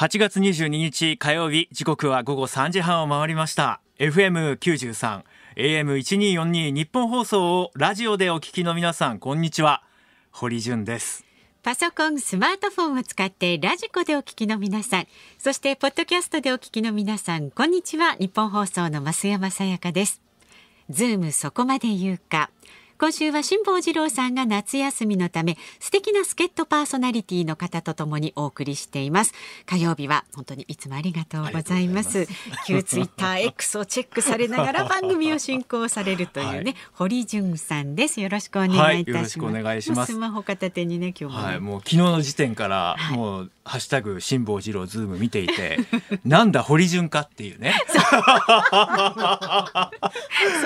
8月22日火曜日時刻は午後3時半を回りました FM93 AM1242 日本放送をラジオでお聞きの皆さんこんにちは堀潤ですパソコン、スマートフォンを使ってラジコでお聞きの皆さん、そしてポッドキャストでお聞きの皆さん、こんにちは。日本放送の増山さやかです。ズームそこまで言うか。今週は辛坊治郎さんが夏休みのため素敵な助っ人パーソナリティの方とともにお送りしています火曜日は本当にいつもありがとうございます旧ツイッター X をチェックされながら番組を進行されるというね、はい、堀潤さんですよろしくお願いいたします、はい、しますスマホ片手にね今日も、はい、もう昨日の時点からもう、ハッシュタグ辛坊治郎ズーム見ていて なんだ堀潤かっていうね そ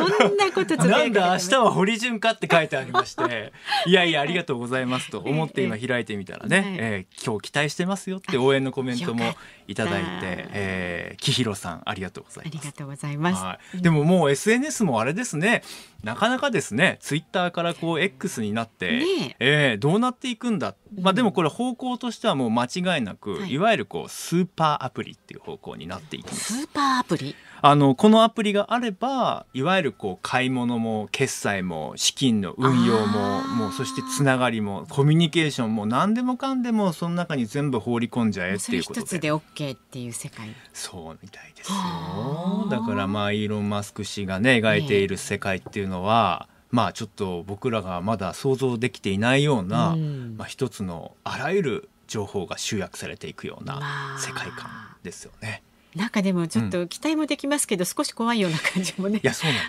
んなことなんだ明日は堀潤かって書いてありまして いやいやありがとうございますと思って今開いてみたらね、えー、今日期待してますよって応援のコメントもいただいて、えー、木弘さんありがとうございますありがとうございます、はい、でももう SNS もあれですねなかなかですねツイッターからこう X になって、ねえー、どうなっていくんだ、まあ、でもこれ方向としてはもう間違いなく、うん、いわゆるこうスーパーアプリっていう方向になっていきます。スーパーアプリあのこのアプリがあればいわゆるこう買い物も決済も資金の運用ももうそしてつながりもコミュニケーションも何でもかんでもその中に全部放り込んじゃえっていうことで。それ一つで OK っていう世界そうみたいですよだからまあイーロン・マスク氏がね描いている世界っていうのは、まあちょっと僕らがまだ想像できていないような、うん、まあ、一つのあらゆる情報が集約されていくような世界観ですよね。なんかでもちょっと期待もできますけど、うん、少し怖いような感じもね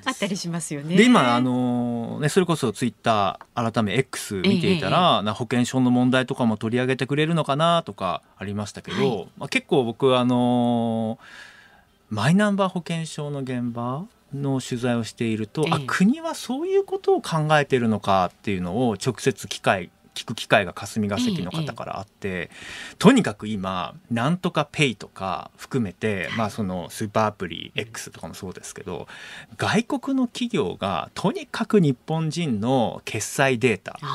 あったりしますよね。で今あの、ね、それこそツイッター改め X 見ていたら、ええ、保険証の問題とかも取り上げてくれるのかなとかありましたけど、はい、まあ、結構僕あのーマイナンバー保険証の現場の取材をしていると、ええ、あ国はそういうことを考えているのかっていうのを直接機会聞く機会が霞が関の方からあって、え、とにかく今なんとかペイとか含めて、まあ、そのスーパーアプリ X とかもそうですけど外国の企業がとにかく日本人の決済データ、ー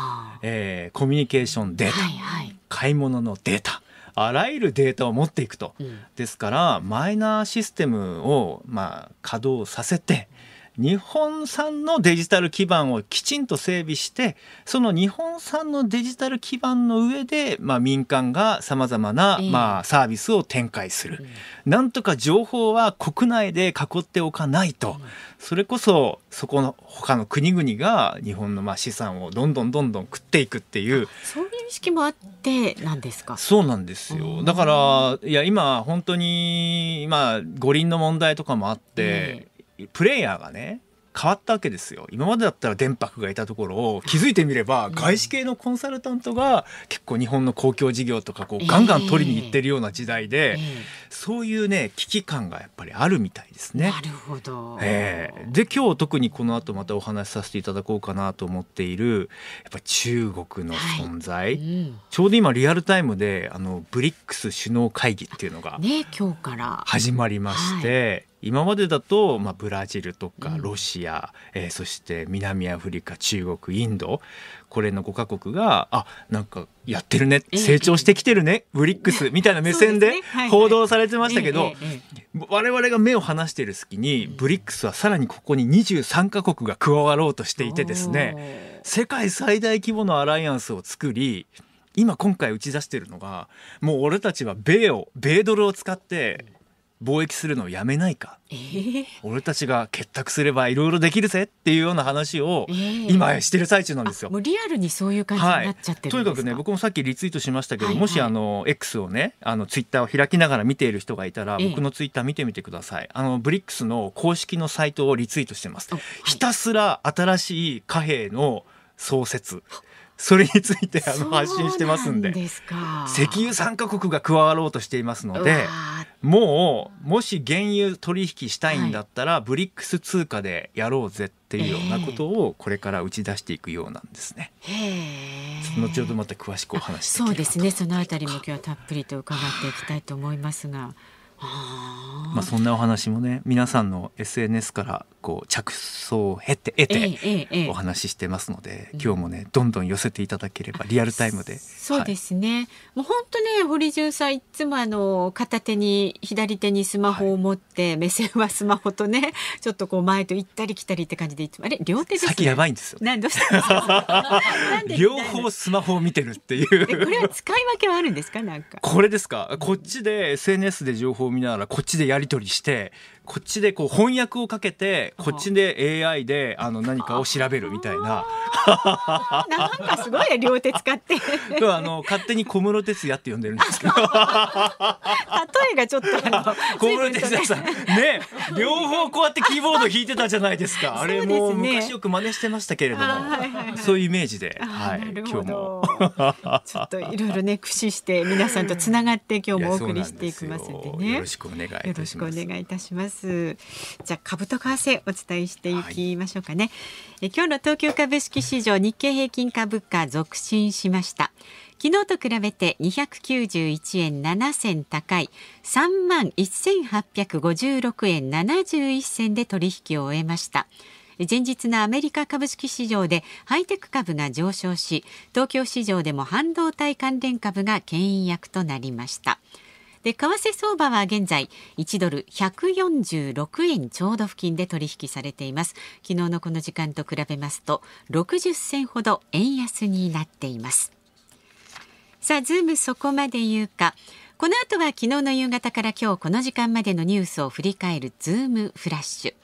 えー、コミュニケーションデータ、はいはい、買い物のデータあらゆるデータを持っていくと、ですからマイナーシステムをまあ稼働させて日本産のデジタル基盤をきちんと整備してその日本産のデジタル基盤の上で、まあ、民間がさまざまな、まあ、サービスを展開する、うん、なんとか情報は国内で囲っておかないと、うん、それこそそこの他の国々が日本のまあ資産をどんどんどんどん食っていくっていうそういう意識もあってなんですかそうなんですよだからいや今本当に、まあ、五輪の問題とかもあって、プレイヤーがね変わったわけですよ今までだったら電白がいたところを気づいてみれば外資系のコンサルタントが結構日本の公共事業とかこうガンガン取りに行ってるような時代で、そういうね危機感がやっぱりあるみたいですね。なるほど、えー、で今日特にこの後またお話しさせていただこうかなと思っているやっぱ中国の存在、はいうん、ちょうど今リアルタイムであのブリックス首脳会議っていうのが、ね、今日から始まりまして、今までだと、まあ、ブラジルとかロシア、うん、えー、そして南アフリカ中国インドこれの5か国があなんかやってるね、成長してきてるね、えー、ブリックスみたいな目線で報道されてましたけど、我々が目を離している隙にブリックスはさらにここに23か国が加わろうとしていてですね世界最大規模のアライアンスを作り今今回打ち出しているのがもう俺たちは米を米ドルを使って、うん貿易するのをやめないか、えー、俺たちが結託すればいろいろできるぜっていうような話を今してる最中なんですよ。えー、もうリアルにそういう感じになっちゃってる、はい、とにかくね僕もさっきリツイートしましたけど、はいはい、もしあの X をねあのツイッターを開きながら見ている人がいたら、僕のツイッター見てみてください。あのブリックスの公式のサイトをリツイートしてます。はい、ひたすら新しい貨幣の創設それについてあの発信してますんで石油参加国が加わろうとしていますのでもうもし原油取引したいんだったら、はい、ブリックス通貨でやろうぜっていうようなことをこれから打ち出していくようなんですね。後ほどまた詳しくお話そうですねそのあたりも今日はたっぷりと伺っていきたいと思いますが。まあ、そんなお話もね皆さんの SNS からこう着想を経て得てお話ししてますので、ええ、今日もねどんどん寄せていただければリアルタイムで、うん、そうですね、もう本当ね堀潤さんいつもあの片手に左手にスマホを持って、はい、目線はスマホとねちょっとこう前と行ったり来たりって感じでいつもあれ両手です、ね、先やばいんですよなんどうしたんです 両方スマホを見てるっていう これは使い分けはあるんですかなんかこれですかこっちで SNS で情報を見ながらこっちでやり取りしてこっちでこう翻訳をかけてこっちで AI であの何かを調べるみたいななんかすごい両手使って あの勝手に小室哲也って呼んでるんですけど例えがちょっと 小室哲也さんね両方こうやってキーボード弾いてたじゃないですか あれも昔よく真似してましたけれども、そういうイメージで、はい、今日もちょっといろいろね駆使して皆さんとつながって今日もお送りしていきますんでねよろしくお願いいたします。じゃあ株と為替お伝えしていきましょうかね。はい、今日の東京株式市場日経平均株価続伸しました。昨日と比べて291円7銭高い3万1856円71銭で取引を終えました。前日のアメリカ株式市場でハイテク株が上昇し、東京市場でも半導体関連株が牽引役となりました。で為替相場は現在1ドル146円ちょうど付近で取引されています昨日のこの時間と比べますと60銭ほど円安になっていますさあズームそこまで言うかこの後は昨日の夕方から今日この時間までのニュースを振り返るズームフラッシュ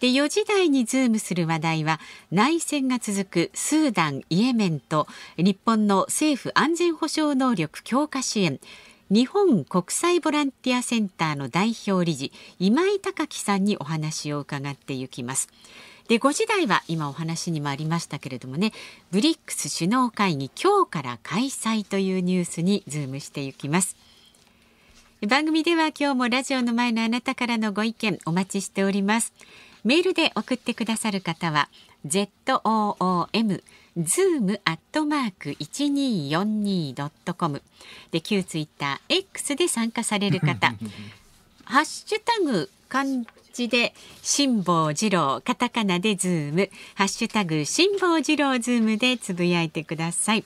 で4時台にズームする話題は内戦が続くスーダンイエメンと日本の政府安全保障能力強化支援日本国際ボランティアセンターの代表理事今井隆樹さんにお話を伺っていきますで5時台は今お話にもありましたけれどもねブリックス首脳会議今日から開催というニュースにズームしていきます番組では今日もラジオの前のあなたからのご意見お待ちしておりますメールで送ってくださる方は ZOOM z o o m 四二ドットコムで旧ツイッター X で参加される方 ハッシュタグ漢字で辛坊治郎カタカナでズームハッシュタグ辛坊治郎ズームでつぶやいてください。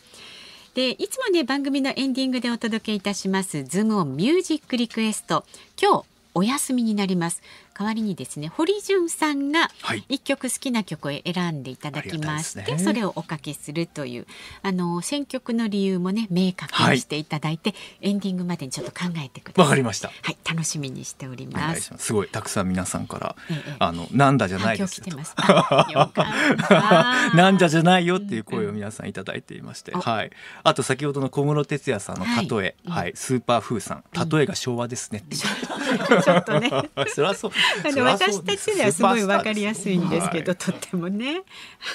でいつもね番組のエンディングでお届けいたしますズームオンミュージックリクエスト今日お休みになります代わりにですね堀潤さんが一曲好きな曲を選んでいただきまして、はいね、それをおかけするというあの選曲の理由もね明確にしていただいて、はい、エンディングまでにちょっと考えてくださいわかりましたはい楽しみにしておりますすごいたくさん皆さんから、ええ、あのなんだじゃないですよなんだじゃないよっていう声を皆さんいただいていまして、うん、はいあと先ほどの小室哲哉さんの例え、はい、はい、スーパーフーさん例えが昭和ですね、う ん ちょっとねあの 私たちではすごいわかりやすいんですけど、とってもね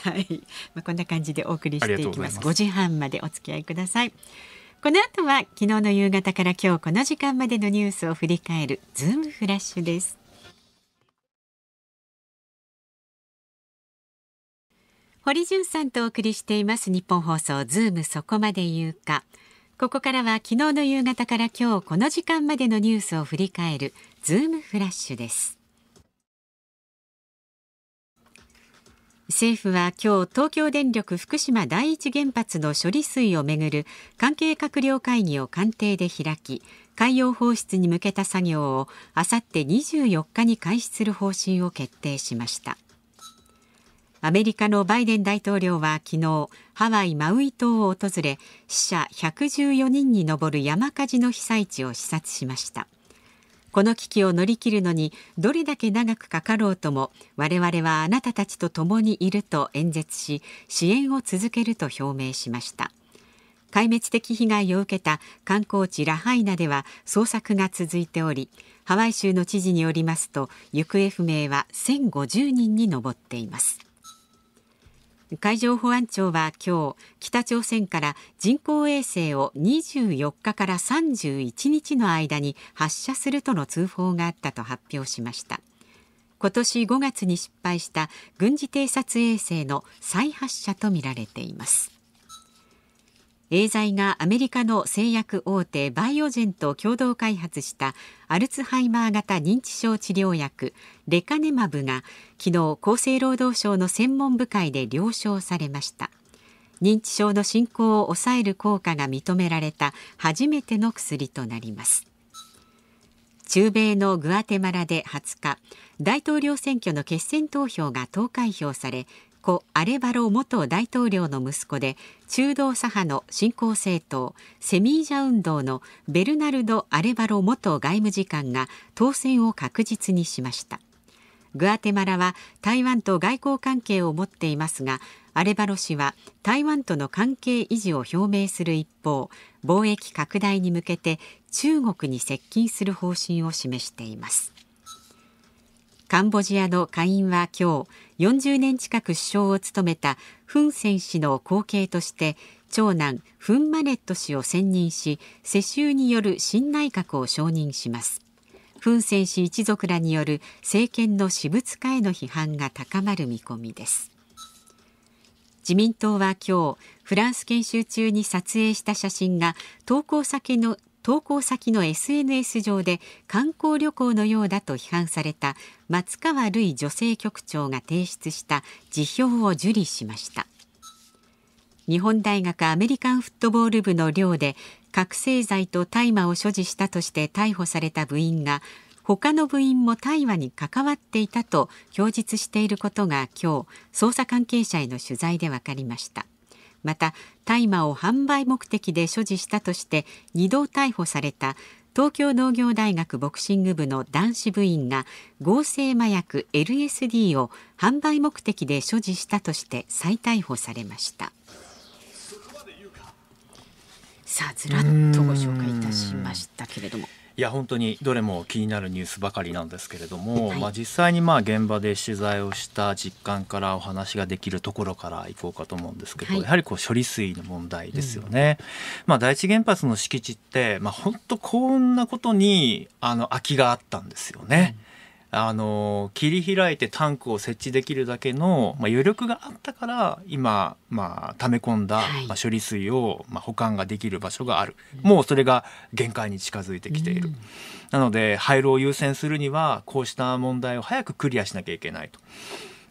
はいまあこんな感じでお送りしていきます五時半までお付き合いくださいこの後は昨日の夕方から今日この時間までのニュースを振り返るズームフラッシュです堀潤さんとお送りしています日本放送ズームそこまで言うかここからは昨日の夕方から今日この時間までのニュースを振り返るズームフラッシュです政府は今日東京電力福島第一原発の処理水をめぐる関係閣僚会議を官邸で開き海洋放出に向けた作業をあさって24日に開始する方針を決定しましたアメリカのバイデン大統領は昨日ハワイ・マウイ島を訪れ死者114人に上る山火事の被災地を視察しましたこの危機を乗り切るのにどれだけ長くかかろうとも我々はあなたたちと共にいると演説し支援を続けると表明しました壊滅的被害を受けた観光地ラハイナでは捜索が続いておりハワイ州の知事によりますと行方不明は1050人に上っています海上保安庁は今日北朝鮮から人工衛星を24日から31日の間に発射するとの通報があったと発表しました今年5月に失敗した軍事偵察衛星の再発射とみられていますエーザイがアメリカの製薬大手バイオジェンと共同開発したアルツハイマー型認知症治療薬レカネマブが昨日厚生労働省の専門部会で了承されました認知症の進行を抑える効果が認められた初めての薬となります中米のグアテマラで20日大統領選挙の決選投票が投開票され故アレバロ元大統領の息子で中道左派の新興政党セミージャ運動のベルナルド・アレバロ元外務次官が当選を確実にしましたグアテマラは台湾と外交関係を持っていますがアレバロ氏は台湾との関係維持を表明する一方貿易拡大に向けて中国に接近する方針を示していますカンボジアの下院は今日40年近く首相を務めたフン・セン氏の後継として長男フン・マネット氏を選任し世襲による新内閣を承認しますフン・セン氏一族らによる政権の私物化への批判が高まる見込みです自民党は今日フランス研修中に撮影した写真が投稿先の投稿先の SNS 上で観光旅行のようだと批判された松川るい女性局長が提出した辞表を受理しました日本大学アメリカンフットボール部の寮で覚醒剤と大麻を所持したとして逮捕された部員が他の部員も大麻に関わっていたと供述していることが今日捜査関係者への取材で分かりましたまた大麻を販売目的で所持したとして2度逮捕された東京農業大学ボクシング部の男子部員が合成麻薬 LSD を販売目的で所持したとして再逮捕されましたさあずらっとご紹介いたしましたけれども。いや本当にどれも気になるニュースばかりなんですけれども、はい、まあ、実際にまあ現場で取材をした実感からお話ができるところからいこうかと思うんですけど、はい、やはりこう処理水の問題ですよね。うん、まあ、第一原発の敷地って、まあ、本当幸運なことにあの空きがあったんですよね。うんあの切り開いてタンクを設置できるだけの、まあ、余力があったから今、まあ、溜め込んだ、まあ、処理水を、まあ、保管ができる場所がある、もうそれが限界に近づいてきている、うん、なので廃炉を優先するにはこうした問題を早くクリアしなきゃいけないと。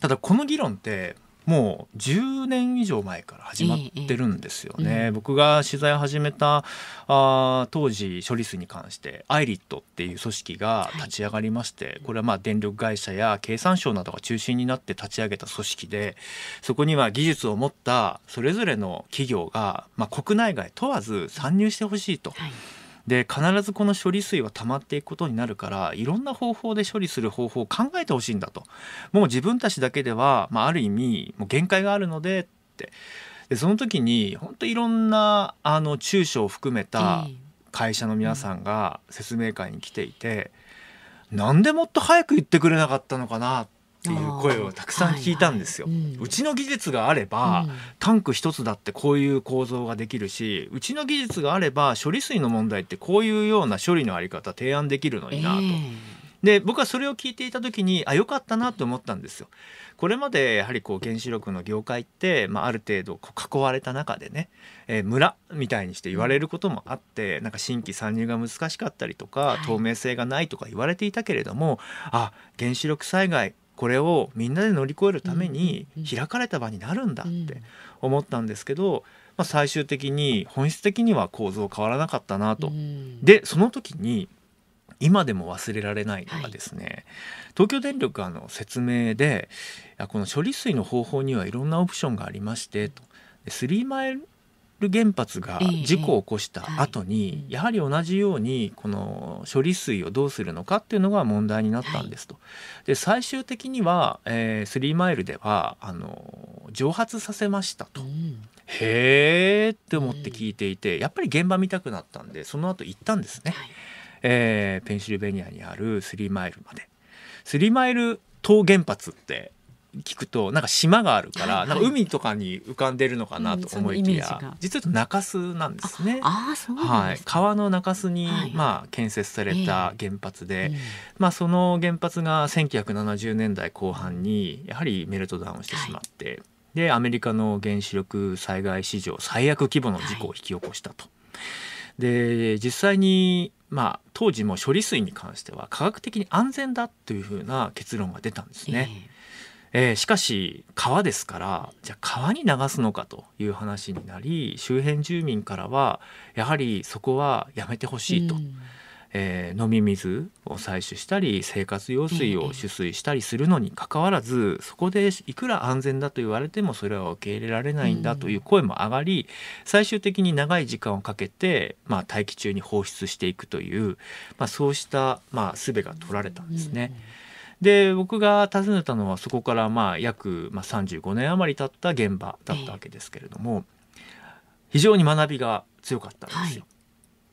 ただこの議論ってもう10年以上前から始まってるんですよね。僕が取材を始めたあ当時処理水に関して IRIT っていう組織が立ち上がりまして、はい、これはまあ電力会社や経産省などが中心になって立ち上げた組織でそこには技術を持ったそれぞれの企業が、まあ、国内外問わず参入してほしいと。はいで必ずこの処理水は溜まっていくことになるからいろんな方法で処理する方法を考えてほしいんだともう自分たちだけでは、まあ、ある意味もう限界があるのでってでその時に本当いろんなあの中小を含めた会社の皆さんが説明会に来ていて、うん、なんでもっと早く言ってくれなかったのかなって。っていう声をたくさん聞いたんですよ。はいはいうん、うちの技術があれば、タンク一つだってこういう構造ができるしうちの技術があれば処理水の問題ってこういうような処理のあり方提案できるのになと。えーで僕はそれを聞いていた時にあ良かったなと思ったんですよ。これまでやはりこう原子力の業界って、まあ、ある程度囲われた中でね、えー、村みたいにして言われることもあってなんか新規参入が難しかったりとか透明性がないとか言われていたけれども、はい、あ原子力災害これをみんなで乗り越えるために開かれた場になるんだって思ったんですけど、まあ、最終的に本質的には構造変わらなかったなと。でその時に今でも忘れられないのがですね、はい、東京電力あの説明でこの処理水の方法にはいろんなオプションがありましてと。3マイルル原発が事故を起こした後に、やはり同じようにこの処理水をどうするのかっていうのが問題になったんですと。で最終的には、えー、3マイルではあの蒸発させましたと。へえって思って聞いていてやっぱり現場見たくなったんでその後行ったんですね、はい、えー、ペンシルベニアにある3マイルまでーマイル島原発って聞くとなんか島があるから、はいはい、なんか海とかに浮かんでるのかなと思いきや、実は中州なんですね。ああそう、ね、はい、川の中州に、はい、まあ、建設された原発で、えー、まあ、その原発が1970年代後半にやはりメルトダウンしてしまって、はい、でアメリカの原子力災害史上最悪規模の事故を引き起こしたと。はい、で実際にまあ、当時も処理水に関しては科学的に安全だというふうな結論が出たんですね。えーえー、しかし川ですからじゃあ川に流すのかという話になり周辺住民からはやはりそこはやめてほしいと。うんえー、飲み水を採取したり生活用水を取水したりするのにかかわらず、そこでいくら安全だと言われてもそれは受け入れられないんだという声も上がり、最終的に長い時間をかけて、まあ、大気中に放出していくという、まあ、そうした、まあ、術が取られたんですね。うんで僕が訪ねたのはそこからまあ約まあ35年余り経った現場だったわけですけれども、非常に学びが強かったんですよ。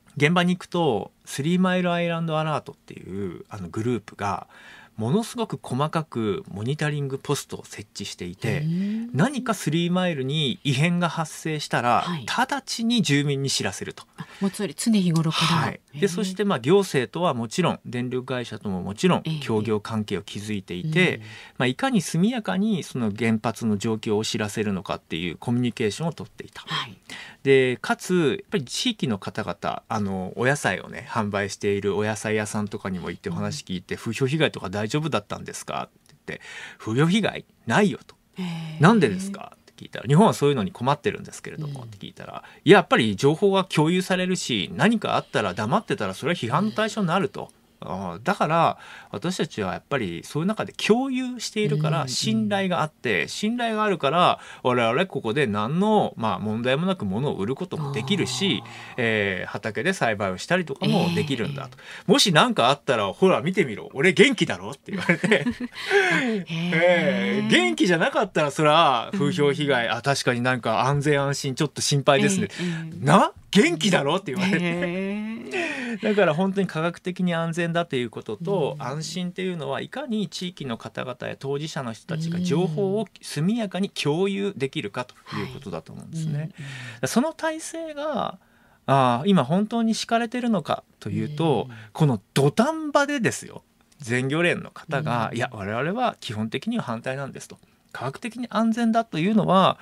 はい、現場に行くとスリーマイルアイランドアラートっていうあのグループがものすごく細かくモニタリングポストを設置していて何かスリーマイルに異変が発生したら、直ちに住民に知らせると。もうつまり常日頃から、はい、でそしてまあ行政とはもちろん電力会社とももちろん協業関係を築いていて、まあ、いかに速やかにその原発の状況を知らせるのかっていうコミュニケーションをとっていた。はい、でかつやっぱり地域の方々あのお野菜をね販売しているお野菜屋さんとかにも行ってお話聞いて、風評被害とか大丈夫だったんですかって言って風評被害ないよと。なんでですか聞いたら日本はそういうのに困ってるんですけれどもって聞いたら、いややっぱり情報が共有されるし何かあったら黙ってたらそれは批判の対象になると。だから私たちはやっぱりそういう中で共有しているから信頼があって信頼があるから我々ここで何のまあ問題もなく物を売ることもできるしえ畑で栽培をしたりとかもできるんだともし何かあったらほら見てみろ俺元気だろって言われて え 元気じゃなかったらそは風評被害あ確かになんか安全安心ちょっと心配ですねな元気だろって言われてだから本当に科学的に安全だということと、うん、安心っていうのはいかに地域の方々や当事者の人たちが情報を速やかに共有できるかということだと思うんですね。はいうん、その体制があ今本当に敷かれてるのかというと、うん、この土壇場でですよ全漁連の方が、いや我々は基本的には反対なんですと。科学的に安全だというのは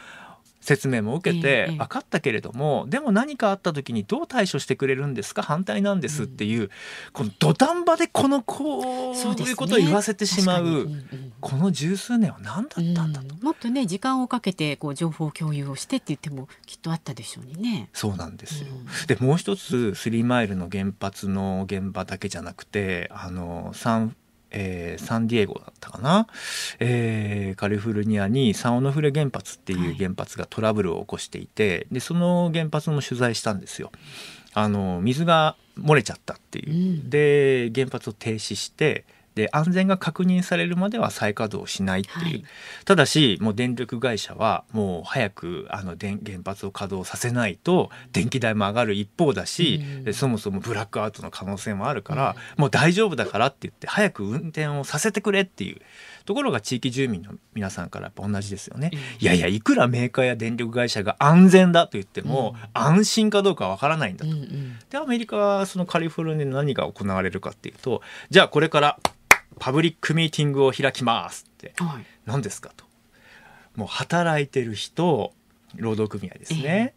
説明も受けて分かったけれども、でも何かあった時にどう対処してくれるんですか反対なんですっていう、この土壇場でこのこうそう、いうことを言わせてしまうこの十数年は何だったんだと、もっとね時間をかけてこう情報共有をしてって言ってもきっとあったでしょうね。そうなんですよ、でもう一つスリーマイルの原発の現場だけじゃなくてあのサンえー、サンディエゴだったかな、えー、カリフォルニアにサンオノフレ原発っていう原発がトラブルを起こしていて、はい、でその原発も取材したんですよ。あの水が漏れちゃったっていう、うん、で原発を停止してで安全が確認されるまでは再稼働しないっていう、はい、ただしもう電力会社はもう早くあの電原発を稼働させないと電気代も上がる一方だし、うん、そもそもブラックアウトの可能性もあるから、うん、もう大丈夫だからって言って早く運転をさせてくれっていうところが地域住民の皆さんからやっぱ同じですよね、うん、いやいやいくらメーカーや電力会社が安全だと言っても、安心かどうかわからないんだと。でアメリカはそのカリフォルニアで何が行われるかっていうとじゃあこれからパブリックミーティングを開きます」って、はい、何ですかと。もう働いてる人労働組合ですね。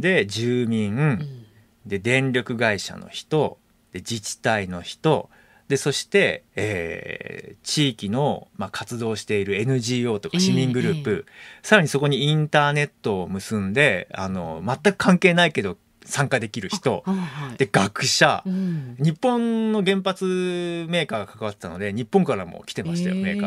えー、で住民、うん、で電力会社の人で自治体の人でそして、えー、地域の、まあ、活動している NGO とか市民グループ、えーえー、さらにそこにインターネットを結んであの全く関係ないけど参加できる人、はい、で学者、うん、日本の原発メーカーが関わってたので日本からも来てましたよ、えー、メー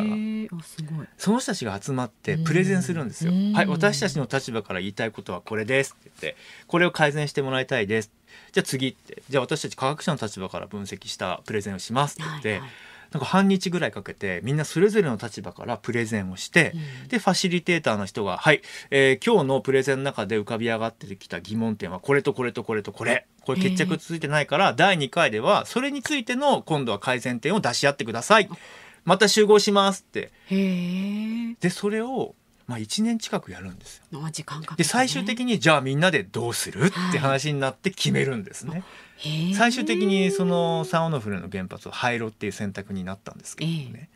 カーがその人たちが集まってプレゼンするんですよ、えー、はい私たちの立場から言いたいことはこれですって言ってこれを改善してもらいたいですじゃあ次ってじゃあ私たち科学者の立場から分析したプレゼンをしますって言って、はいはいなんか半日ぐらいかけてみんなそれぞれの立場からプレゼンをして、うん、でファシリテーターの人が「はい、えー、今日のプレゼンの中で浮かび上がってきた疑問点はこれとこれとこれとこれ」これ決着ついてないから、えー、第2回ではそれについての今度は改善点を出し合ってください。また集合しますって。でそれをまあ、1年近くやるんですよ。時間か、ね、で最終的にじゃあみんなでどうするって話になって決めるんですね。はい、最終的にそのサオノフルの原発を廃炉っていう選択になったんですけどね、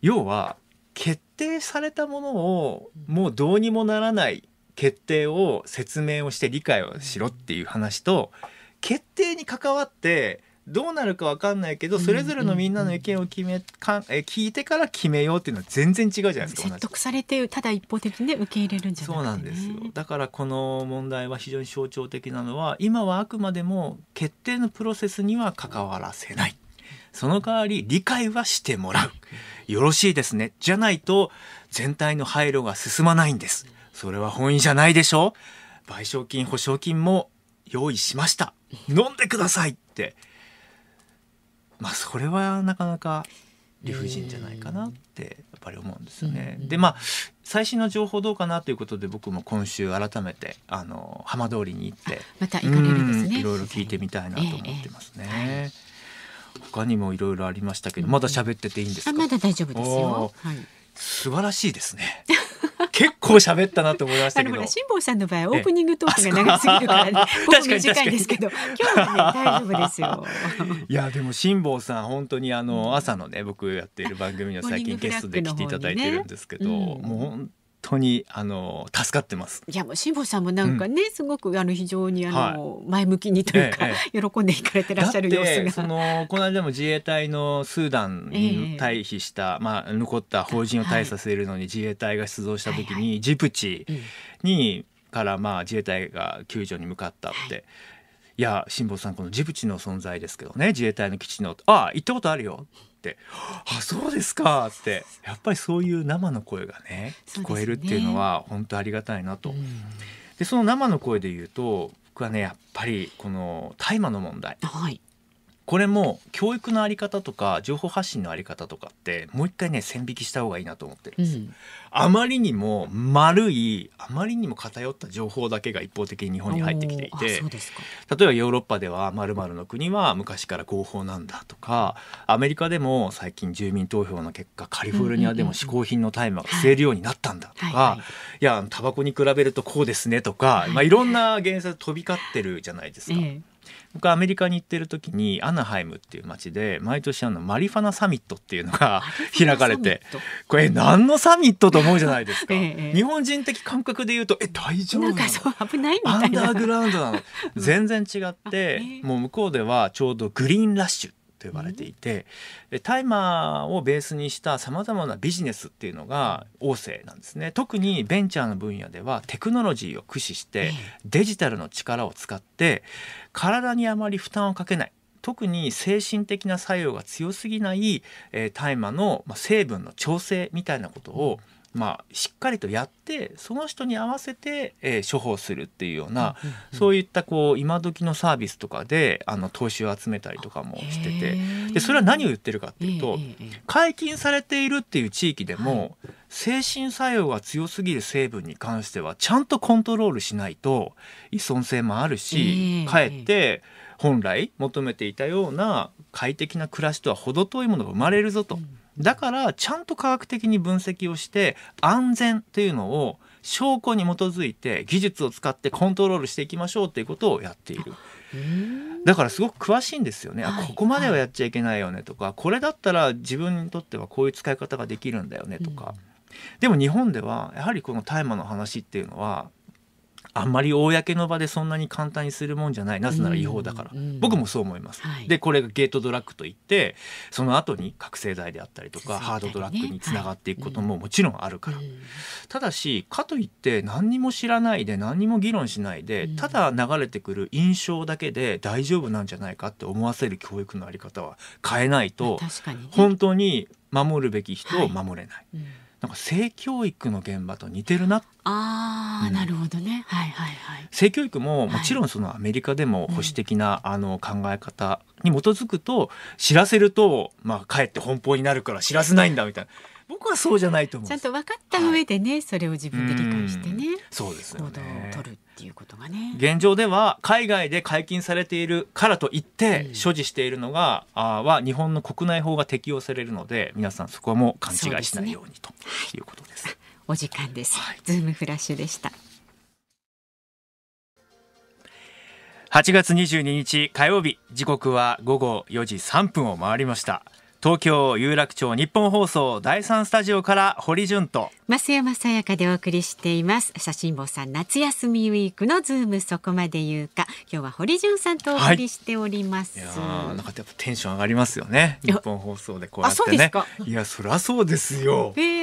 要は決定されたものをもうどうにもならない決定を説明をして理解をしろっていう話と決定に関わってどうなるか分かんないけどそれぞれのみんなの意見を決めかえ聞いてから決めようっていうのは全然違うじゃないですか説得されてただ一方的に、ね、受け入れるんじゃなくて、ね、そうなんですよだからこの問題は非常に象徴的なのは今はあくまでも決定のプロセスには関わらせないその代わり理解はしてもらうよろしいですねじゃないと全体の配慮が進まないんですそれは本意じゃないでしょう賠償金保証金も用意しました飲んでくださいってまあ、それはなかなか理不尽じゃないかなってやっぱり思うんですよね。でまあ最新の情報どうかなということで僕も今週改めてあの浜通りに行ってまた行かれるんですねいろいろ聞いてみたいなと思ってますね。ええ他にもいろいろありましたけどまだ喋ってていいんですか、まだ大丈夫ですよ、はい素晴らしいですね。結構喋ったなと思いましたけど。辛坊さんの場合オープニングトークが長すぎるからね、確か短いですけど、今日はね大丈夫ですよ。いやでも辛坊さん本当にあの、朝のね僕やっている番組には最近ゲストで来ていただいてるんですけど、もう本当にあの助かってます。いやもう辛坊さんもなんかね、うん、すごくあの非常にあの、はい、前向きにというか、ええ、喜んで行かれてらっしゃる様子が。そのこの間も自衛隊のスーダンに退避した、え、まあ残った邦人を退避させるのに自衛隊が出動した時に、はいジブチに、からまあ自衛隊が救助に向かったって。はいいや辛坊さんこのジブチの存在ですけどね自衛隊の基地のああ行ったことあるよってあそうですかってやっぱりそういう生の声がね聞こえるっていうのは本当ありがたいなと。で、ね、その生の声で言うと僕はねやっぱりこの大麻の問題、はい、これも教育の在り方とか情報発信の在り方とかってもう一回ね線引きした方がいいなと思ってるんです。うんあまりにも丸いあまりにも偏った情報だけが一方的に日本に入ってきていて例えばヨーロッパでは〇〇の国は昔から合法なんだとかアメリカでも最近住民投票の結果カリフォルニアでも嗜好品の大麻が吸えるようになったんだとか、い、やタバコに比べるとこうですねとか、い、まあ、いろんな原説飛び交ってるじゃないですか。え僕アメリカに行ってる時にアナハイムっていう街で毎年あのマリファナサミットっていうのが開かれてこれ何のサミットと思うじゃないですか、ええ、日本人的感覚で言うとえ大丈夫なのなんか危ないアンダーグラウンドなの全然違って、もう向こうではちょうどグリーンラッシュと呼ばれていて、うん、大麻をベースにしたさまざまなビジネスっていうのが旺盛なんですね特にベンチャーの分野ではテクノロジーを駆使してデジタルの力を使って体にあまり負担をかけない特に精神的な作用が強すぎない大麻、えー、の成分の調整みたいなことを、うまあ、しっかりとやってその人に合わせて、えー、処方するっていうような、うんうんうん、そういったこう今時のサービスとかであの投資を集めたりとかもしててでそれは何を言ってるかっていうと、解禁されているっていう地域でも、精神作用が強すぎる成分に関してはちゃんとコントロールしないと依存性もあるし、かえって本来求めていたような快適な暮らしとは程遠いものが生まれるぞと。うんだからちゃんと科学的に分析をして安全というのを証拠に基づいて技術を使ってコントロールしていきましょうということをやっている。だからすごく詳しいんですよね、はい、ここまではやっちゃいけないよねとか、はい、これだったら自分にとってはこういう使い方ができるんだよねとか、うん、でも日本ではやはりこの大麻の話っていうのはあんまり公の場でそんなに簡単にするもんじゃないなぜなら違法だから、僕もそう思います、はい、でこれがゲートドラッグといってその後に覚醒剤であったりとか、ね、ハードドラッグにつながっていくことももちろんあるから、はいうん、ただしかといって何にも知らないで何にも議論しないで、ただ流れてくる印象だけで大丈夫なんじゃないかって思わせる教育のあり方は変えないと、ね、本当に守るべき人を守れない。はいうんなんか性教育の現場と似てるなあ、うん、なるほどね、はいはいはい、性教育ももちろんそのアメリカでも保守的な、あの考え方に基づくと知らせると、まあ、かえって奔放になるから知らせないんだみたいな。僕はそうじゃないと思うちゃんと分かった上でね、はい、それを自分で理解してねそうです、ね、行動を取るっていうことがね現状では海外で解禁されているからといって所持しているのが、うん、あは日本の国内法が適用されるので皆さんそこはもう勘違いしないようにということです、ね、お時間です、はい、ズームフラッシュでした8月22日火曜日時刻は午後4時3分を回りました東京有楽町日本放送第三スタジオから堀潤と増山さやかでお送りしています写真坊さん夏休みウィークのズームそこまで言うか今日は堀潤さんとお送りしております、はい、なんかやっぱテンション上がりますよね日本放送でこうやってねいやそりゃそうですよ、えへ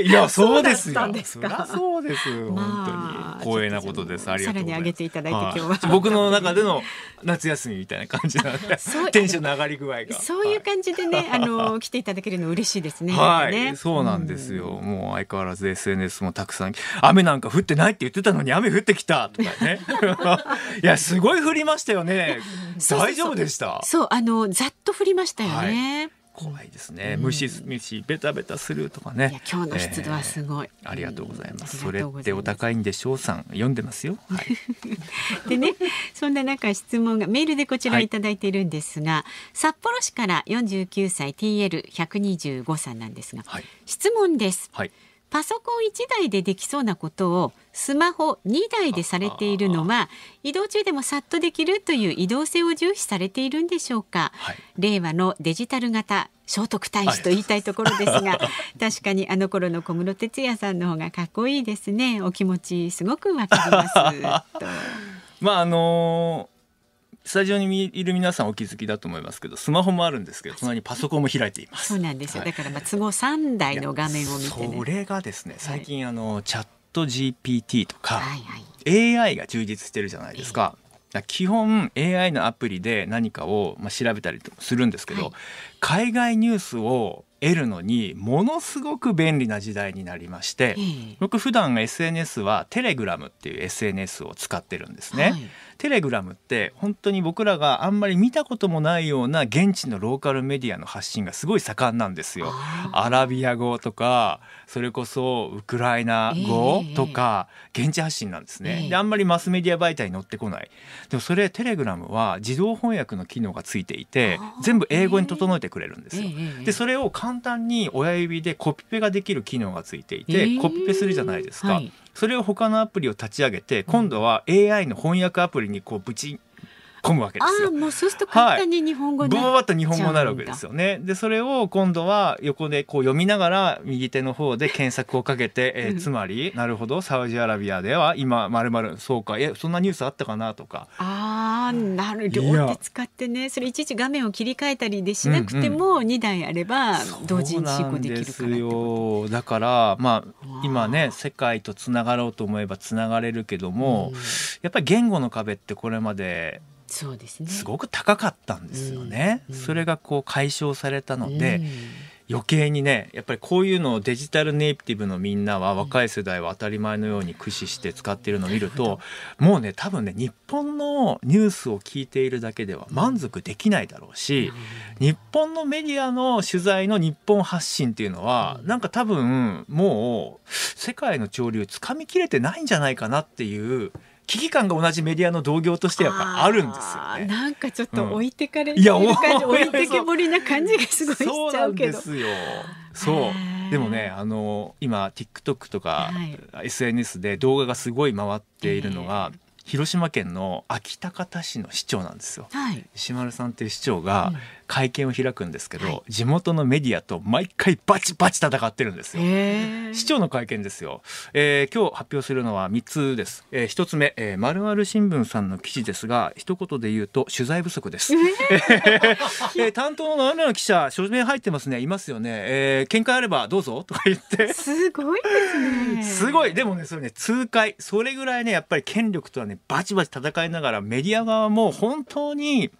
え いや そうですよそりゃそうです本当に光栄なことですありがとうございますさらに上げていただいて、今日は僕の中での夏休みみたいな感じなんでテンションの上がり具合がそういう感じでね、あの来ていただけるの嬉しいですねはい、ね、そうなんですよ、うん、もう相変わらず SNS もたくさん雨なんか降ってないって言ってたのに雨降ってきたとかね いやすごい降りましたよね大丈夫でしたそうあのざっと降りましたよね、はい怖いですね、うん、虫虫ベタベタするとかね今日の湿度はすごい、えー、ありがとうございます、うん、それってお高いんでしょうさん読んでますよ、はい、でねそんな中質問がメールでこちら頂いているんですが、はい、札幌市から49歳 TL125 さんなんですが、はい、質問です、はいパソコン1台でできそうなことをスマホ2台でされているのは移動中でもさっとできるという移動性を重視されているんでしょうか、はい、令和のデジタル型聖徳太子と言いたいところですが 確かにあの頃の小室哲哉さんの方がかっこいいですねお気持ちすごくわかります まああのースタジオにいる皆さんお気づきだと思いますけどスマホもあるんですけど隣にパソコンも開いていますそうなんですよ、はい、だからまあ都合三台の画面を見て、ね、それがですね最近あの、チャット GPT とか、はいはい、AI が充実してるじゃないですか、えー基本 AI のアプリで何かを、まあ、調べたりするんですけど、はい、海外ニュースを得るのにものすごく便利な時代になりまして、えー、僕普段 SNS はテレグラムっていう SNS を使ってるんですね。はいテレグラムって本当に僕らがあんまり見たこともないような現地のローカルメディアの発信がすごい盛んなんですよ。アラビア語とかそれこそウクライナ語とか現地発信なんですね。であんまりマスメディア媒体に乗ってこない。でもそれテレグラムは自動翻訳の機能がついていて全部英語に整えてくれるんですよ。でそれを簡単に親指でコピペができる機能がついていてコピペするじゃないですか。はいそれを他のアプリを立ち上げて今度は AI の翻訳アプリにこうぶち込むわけですよ。あもうそうすると簡単に日本語になっ、はい、と日本語なるわけですよね。でそれを今度は横でこう読みながら右手の方で検索をかけて、えー、つまりなるほどサウジアラビアでは今まるまるそうかえそんなニュースあったかなとか。ああなる両手使ってねそれいちいち画面を切り替えたりでしなくても2台あれば同時に進行できるから、うん、だからまあ今ね世界とつながろうと思えばつながれるけども、うん、やっぱり言語の壁ってこれまでそうですねすごく高かったんですよね。それがこう解消されたので、余計にねやっぱりこういうのをデジタルネイティブのみんなは若い世代は当たり前のように駆使して使ってるのを見るともうね多分ね日本のニュースを聞いているだけでは満足できないだろうし日本のメディアの取材の日本発信っていうのはなんか多分もう世界の潮流つかみきれてないんじゃないかなっていう危機感が同じメディアの同業としてやっぱあるんですよ、ね、なんかちょっと置いてかれ、うん、いや置いてけぼりな感じがすごいしちゃうけど。そうですよ。そう。でもねあの今 TikTok とか、はい、SNS で動画がすごい回っているのが。えー広島県の安芸高田市の市長なんですよ、はい、石丸さんっていう市長が、会見を開くんですけど、はい、地元のメディアと毎回バチバチ戦ってるんですよ。市長の会見ですよ、えー、今日発表するのは三つです、えー、つ目、えるまる新聞さんの記事ですが一言で言うと取材不足です、えー えー、担当の記者署名入ってますねいますよね、えー、見解あればどうぞとか言ってすごいですねすごいでもねそれね痛快それぐらいねやっぱり権力とはねバチバチ戦いながらメディア側も本当に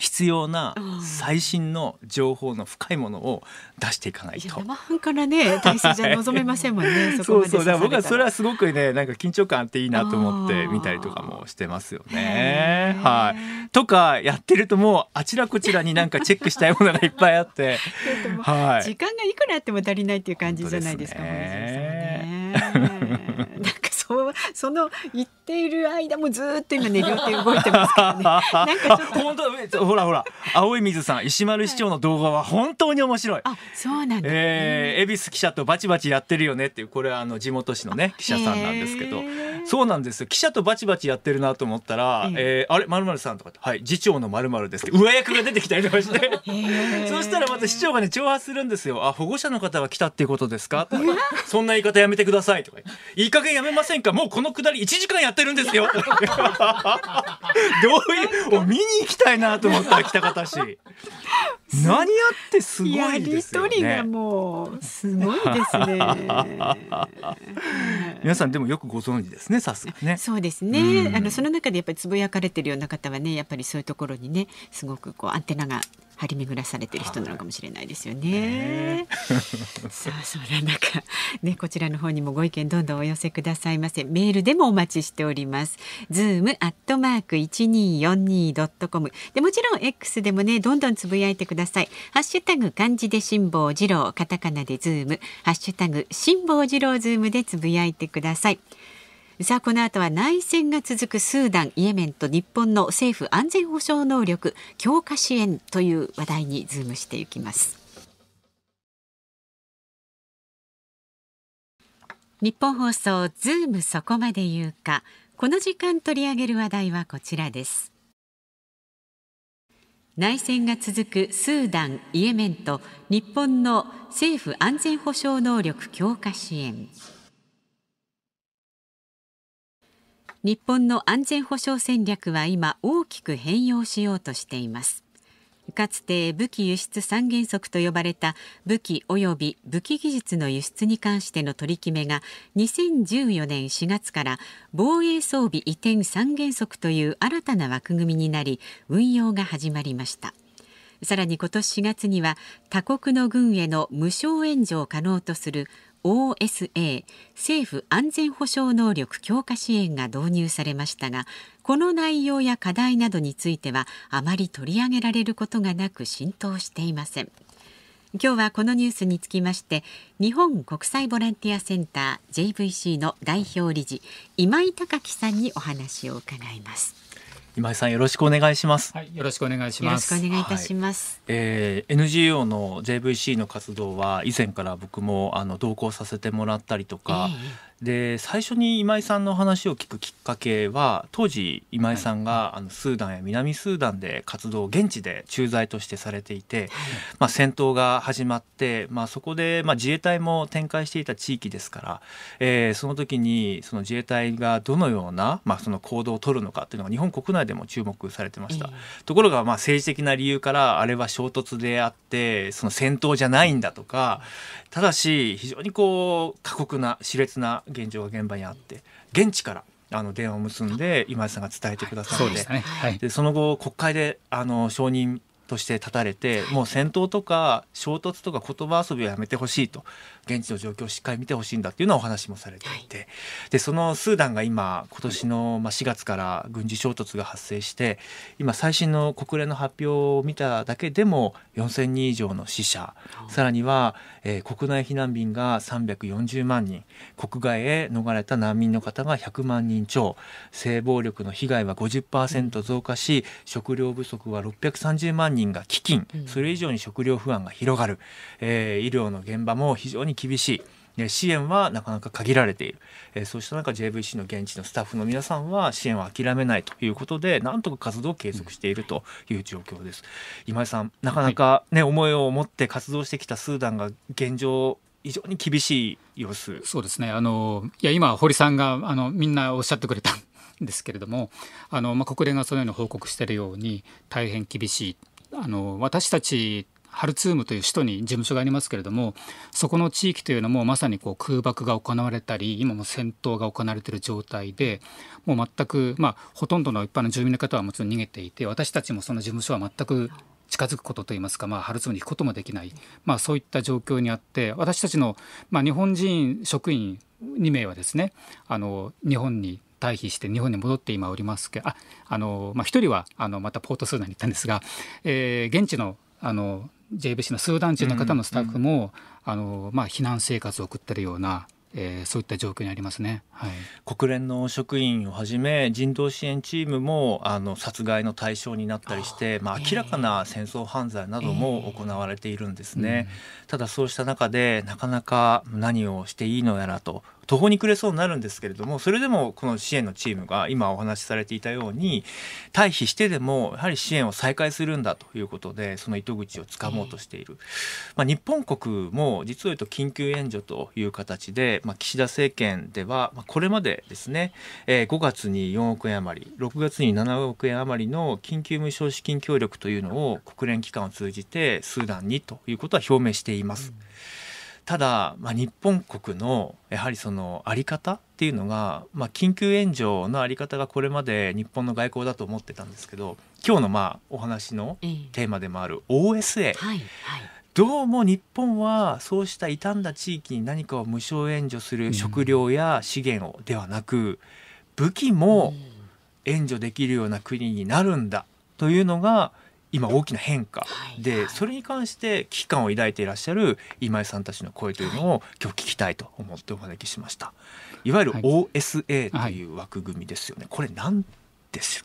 必要な最新の情報の深いものを出していかないと。生半からね体制じゃ望めませんもんね。そそうそう。だから僕はそれはすごくねなんか緊張感あっていいなと思って見たりとかもしてますよね。はい。とかやってるともうあちらこちらになんかチェックしたいものがいっぱいあって、はい。時間がいくらあっても足りないっていう感じじゃないですか。すね。そその言っている間もずっと今ね両手動いてますからね。なんかちょっとほらほら青い水さん石丸市長の動画は本当に面白い。あそうなんだ。えー、恵比寿記者とバチバチやってるよねっていうこれはあの地元紙のね記者さんなんですけど、そうなんです記者とバチバチやってるなと思ったら、えー、あれまるまるさんとかはい次長のまるまるですって上役が出てきたりとかして、そしたらまた市長がね挑発するんですよ。あ保護者の方が来たっていうことですか。そんな言い方やめてくださいとかいい加減やめません年間もうこのくだり1時間やってるんですよ どういう見に行きたいなと思ったら北方市何やってすごいですよね。やりとりがもうすごいですね。皆さんでもよくご存知ですね、さすがね。そうですね。あのその中でやっぱりつぶやかれてるような方はね、やっぱりそういうところにね、すごくこうアンテナが張り巡らされてる人なのかもしれないですよね。さあそんな中ねこちらの方にもご意見どんどんお寄せくださいませ。メールでもお待ちしております。zoom アットマーク一二四二ドットコムでもちろん X でもねどんどんつぶやいてください。くださいハッシュタグ漢字で辛抱治郎カタカナでズームハッシュタグ辛抱治郎ズームでつぶやいてくださいさあこの後は内戦が続くスーダンイエメンと日本の政府安全保障能力強化支援という話題にズームしていきます日本放送ズームそこまで言うかこの時間取り上げる話題はこちらです内戦が続くスーダン、イエメンと日本の政府安全保障能力強化支援日本の安全保障戦略は今大きく変容しようとしていますかつて武器輸出三原則と呼ばれた武器及び武器技術の輸出に関しての取り決めが2014年4月から防衛装備移転三原則という新たな枠組みになり運用が始まりましたさらに今年4月には他国の軍への無償援助を可能とする OSA 政府安全保障能力強化支援が導入されましたがこの内容や課題などについてはあまり取り上げられることがなく浸透していません今日はこのニュースにつきまして日本国際ボランティアセンター JVC の代表理事今井隆樹さんにお話を伺います今井さんよろしくお願いします。はい、よろしくお願いします。よろしくお願いいたします。はい、えー、NGO の JVC の活動は以前から僕もあの同行させてもらったりとか、えー、で最初に今井さんの話を聞くきっかけは当時今井さんが、あのスーダンや南スーダンで活動を現地で駐在としてされていて、まあ、戦闘が始まって、まあ、そこで、まあ、自衛隊も展開していた地域ですから、えその時にその自衛隊がどのような、まあ、その行動を取るのかというのが日本国内でも注目されてました、ところがまあ政治的な理由からあれは衝突であってその戦闘じゃないんだとか、ただし非常にこう過酷な熾烈な現状が現場にあって現地からあの電話を結んで今井さんが伝えてくださって、はい、そ、ねはい、でその後国会であの承認として立たれてもう戦闘とか衝突とか言葉遊びはやめてほしいと現地の状況をしっかり見てほしいんだっていうのはお話もされていて、でそのスーダンが今今年の4月から軍事衝突が発生して今最新の国連の発表を見ただけでも4,000人以上の死者さらには、えー、国内避難民が340万人国外へ逃れた難民の方が100万人超性暴力の被害は50%増加し食料不足は630万人人が飢饉、それ以上に食料不安が広がる、えー、医療の現場も非常に厳しい。支援はなかなか限られている、えそうした中 JVC の現地のスタッフの皆さんは支援を諦めないということでなんとか活動を継続しているという状況です、今井さんなかなかね、ね、はい、思いを持って活動してきたスーダンが現状非常に厳しい様子そうですねあのいや今堀さんがあのみんなおっしゃってくれたんですけれどもあの、まあ、国連がそのように報告しているように大変厳しいあの私たちハルツームという首都に事務所がありますけれどもそこの地域というのもまさにこう空爆が行われたり今も戦闘が行われている状態でもう全く、まあ、ほとんどの一般の住民の方はもちろん逃げていて私たちもその事務所は全く近づくことといいますか、まあ、ハルツームに行くこともできない、まあ、そういった状況にあって私たちの、まあ、日本人職員2名はですねあの日本に退避して日本に戻って今おりますけどああの、まあ、1人はあのまたポートスーダンに行ったんですが、えー、現地のあの JBC のスーダン人の方のスタッフも、あのま避難生活を送っているようなえー、そういった状況にありますね、はい、国連の職員をはじめ人道支援チームもあの殺害の対象になったりして、あまあ、明らかな戦争犯罪なども行われているんですね、えーえーうん、ただそうした中でなかなか何をしていいのやらと途方に暮れそうになるんですけれどもそれでもこの支援のチームが今お話しされていたように退避してでもやはり支援を再開するんだということでその糸口をつかもうとしている、まあ、日本国も実を言うと緊急援助という形で、まあ、岸田政権では、これまでですね、5月に4億円余り6月に7億円余りの緊急無償資金協力というのを国連機関を通じてスーダンにということは表明しています。うんただ、まあ、日本国のやはりその在り方っていうのが、まあ、緊急援助の在り方がこれまで日本の外交だと思ってたんですけど今日のまあお話のテーマでもある OSA、はいはいどうも日本はそうした傷んだ地域に何かを無償援助する食料や資源をではなく武器も援助できるような国になるんだというのが今大きな変化で、はいはい、それに関して危機感を抱いていらっしゃる今井さんたちの声というのを、今日聞きたいと思ってお招きしましたいわゆる OSA という枠組みですよね、これ何です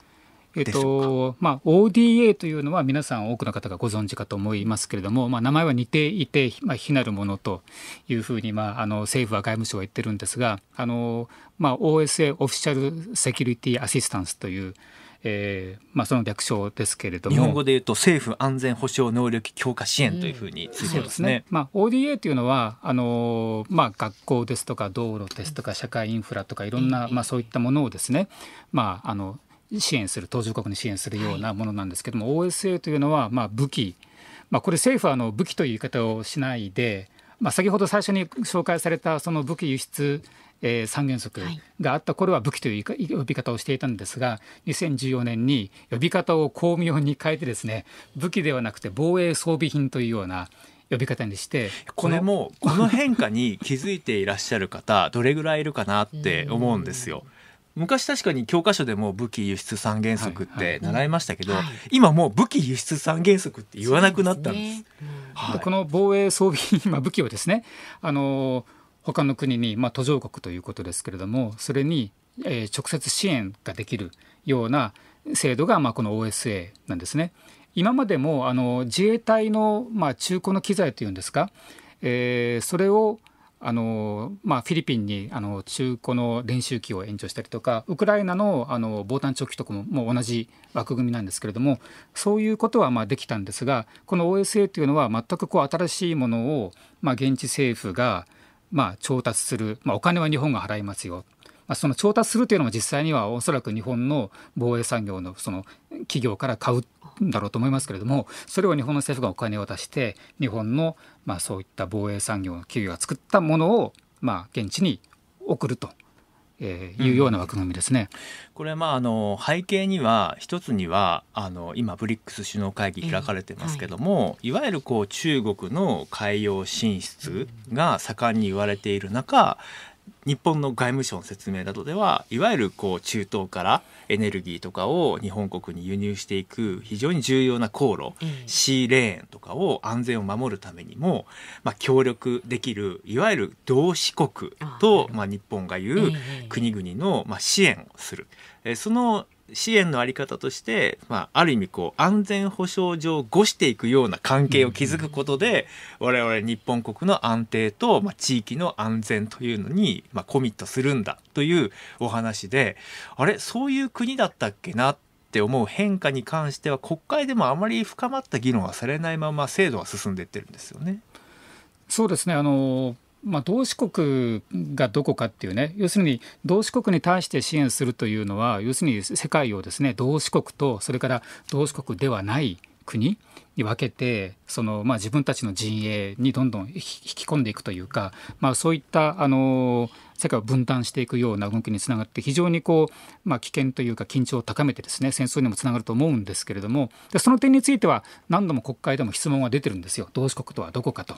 えっとまあ、ODA というのは皆さん多くの方がご存知かと思いますけれども、まあ、名前は似ていて、まあ、非なるものというふうに、まあ、あの政府は外務省は言ってるんですがあの、まあ、OSA オフィシャルセキュリティアシスタンスというえーまあ、その略称ですけれども日本語で言うと政府安全保障能力強化支援というふうに、そうですね、まあ、ODA というのはあの、まあ、学校ですとか道路ですとか社会インフラとかいろんな、まあ、そういったものをですね、まあ、あの支援する途上国に支援するようなものなんですけども、はい、OSA というのは、まあ、武器、まあ、これ政府はあの武器という言い方をしないで、まあ、先ほど最初に紹介されたその武器輸出えー、三原則があった頃は武器という呼び方をしていたんですが2014年に呼び方を巧妙に変えてですね武器ではなくて防衛装備品というような呼び方にしてこれもこの変化に気づいていらっしゃる方 どれぐらいいるかなって思うんですよ。昔確かに教科書でも武器輸出三原則って習いましたけど、今もう武器輸出三原則って言わなくなったんです。ですねはい、この防衛装備今武器をですねあの他の国に、まあ、途上国ということですけれどもそれに、えー、直接支援ができるような制度が、まあ、この OSA なんですね。今までもあの自衛隊の、まあ、中古の機材というんですか、えー、それをあのまあ、フィリピンにあの中古の練習機を援助したりとかウクライナのあの防弾チョッキとかももう同じ枠組みなんですけれどもそういうことはまあできたんですがこの OSA というのは全くこう新しいものを、まあ、現地政府がまあ、調達する、まあ、お金は日本が払いますよ、まあ、その調達するというのも実際にはおそらく日本の防衛産業のその企業から買うんだろうと思いますけれどもそれを日本の政府がお金を出して日本のまあそういった防衛産業の企業が作ったものをまあ現地に送るとえー、いうような枠組みですね、うん、これまああの背景には一つにはあの今ブリックス首脳会議開かれてますけども、えーはい、いわゆるこう中国の海洋進出が盛んに言われている中、日本の外務省の説明などではいわゆるこう中東からエネルギーとかを日本国に輸入していく非常に重要な航路、うん、シーレーンとかを安全を守るためにも、まあ、協力できるいわゆる同志国とまあ、日本が言う国々のまあ支援をする。えその支援の在り方として、まあ、ある意味こう安全保障上誤していくような関係を築くことで、うん、我々日本国の安定と、まあ、地域の安全というのに、まあ、コミットするんだというお話であれそういう国だったっけなって思う変化に関しては国会でもあまり深まった議論はされないまま制度は進んでいってるんですよね。そうですねあのまあ、同志国がどこかっていうね要するに同志国に対して支援するというのは要するに世界をですね同志国とそれから同志国ではない国に分けてその、まあ、自分たちの陣営にどんどん引き込んでいくというか、まあ、そういったあの世界を分断していくような動きにつながって非常にこう、まあ、危険というか緊張を高めてですね戦争にもつながると思うんですけれどもでその点については何度も国会でも質問は出てるんですよ同志国とはどこかと。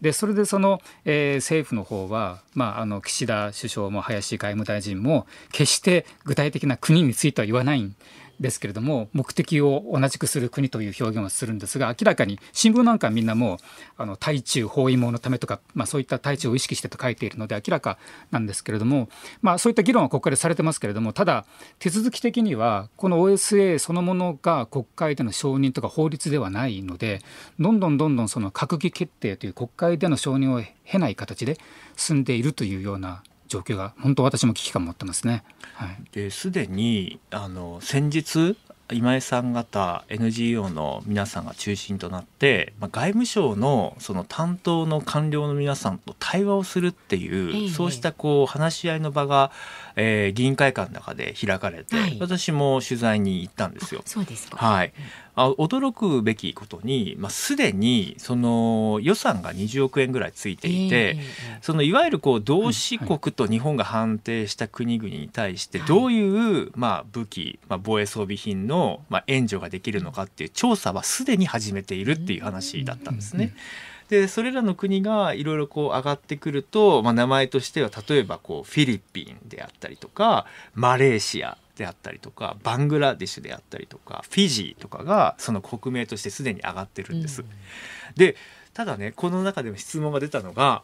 でそれでその、えー、政府の方は、まあ、あの岸田首相も林外務大臣も決して具体的な国については言わないんですけれども目的を同じくする国という表現をするんですが明らかに新聞なんかみんなもうあの対中包囲網のためとか、まあ、そういった対中を意識してと書いているので明らかなんですけれども、まあ、そういった議論は国会でされてますけれどもただ手続き的にはこの OSA そのものが国会での承認とか法律ではないのでどんどんどんどんその閣議決定という国会での承認を経ない形で進んでいるというような状況が本当私も危機感持ってますね。はい、ですでにあの先日今井さん方 NGO の皆さんが中心となって、まあ、外務省のその担当の官僚の皆さんと対話をするっていう、そうしたこう話し合いの場が、えー、議員会館の中で開かれて、はい、私も取材に行ったんですよ。そうですかはい、驚くべきことに、まあ、すでにその予算が20億円ぐらいついていて、そのいわゆるこう同志国と日本が判定した国々に対してどういう、まあ、武器、まあ、防衛装備品の、まあ、援助ができるのかっていう調査はすでに始めているっていう話だったんですね。でそれらの国がいろいろこう上がってくると、まあ、名前としては例えばこうフィリピンであったりとかマレーシアであったりとかバングラデシュであったりとかフィジーとかがその国名としてすでに上がってるんです。うん、でただねこの中でも質問が出たのが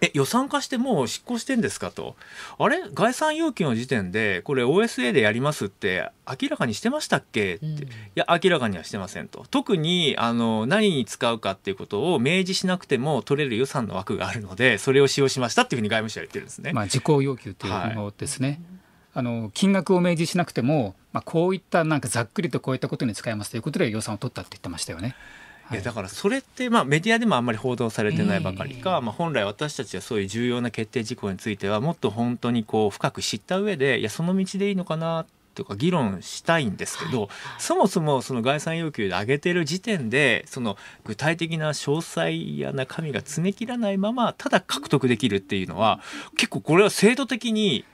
え、予算化してもう執行してんですかと。あれ概算要求の時点で、これ OSA でやりますって明らかにしてましたっけって、うん、いや、明らかにはしてませんと。特に、あの、何に使うかっていうことを明示しなくても取れる予算の枠があるので、それを使用しましたっていうふうに外務省は言ってるんですね。まあ、事項要求というのですね。はいあの金額を明示しなくても、まあ、こういったなんかざっくりとこういったことに使えますということで予算を取ったって言ってましたよね。いやだからそれってまあメディアでもあんまり報道されてないばかりか、まあ、本来私たちはそういう重要な決定事項についてはもっと本当にこう深く知った上でいやその道でいいのかなとか議論したいんですけど、そもそもその概算要求で上げてる時点でその具体的な詳細や中身が詰め切らないままただ獲得できるっていうのは結構これは制度的に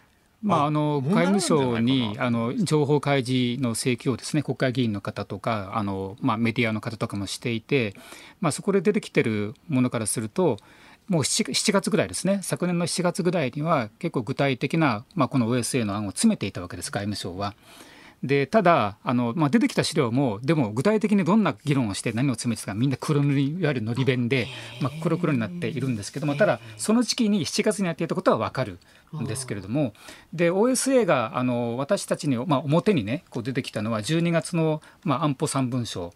まあ、あの外務省にあの情報開示の請求をですね国会議員の方とかあの、まあ、メディアの方とかもしていて、まあ、そこで出てきているものからするともう 7, 7月ぐらいですね昨年の7月ぐらいには結構具体的な、まあ、この OSA の案を詰めていたわけです外務省は。でただあの、まあ、出てきた資料もでも具体的にどんな議論をして何を詰めてたかみんな黒塗りいわゆるのり弁でまあ、黒黒になっているんですけどもただその時期に7月にやっていたことは分かるんですけれどもで OSA があの私たちに、まあ、表にねこう出てきたのは12月の、まあ、安保3文書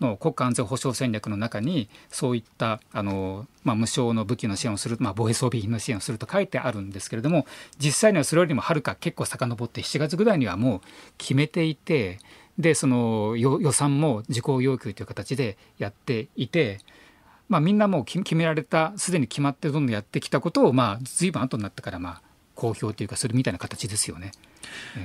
の国家安全保障戦略の中にそういったあの、まあ、無償の武器の支援をする、まあ、防衛装備品の支援をすると書いてあるんですけれども実際にはそれよりもはるか結構遡って7月ぐらいにはもう決めていてでその予算も事項要求という形でやっていて。まあ、みんなもう決められたすでに決まってどんどんやってきたことをまあ随分後になってからまあ公表というかするみたいな形ですよね。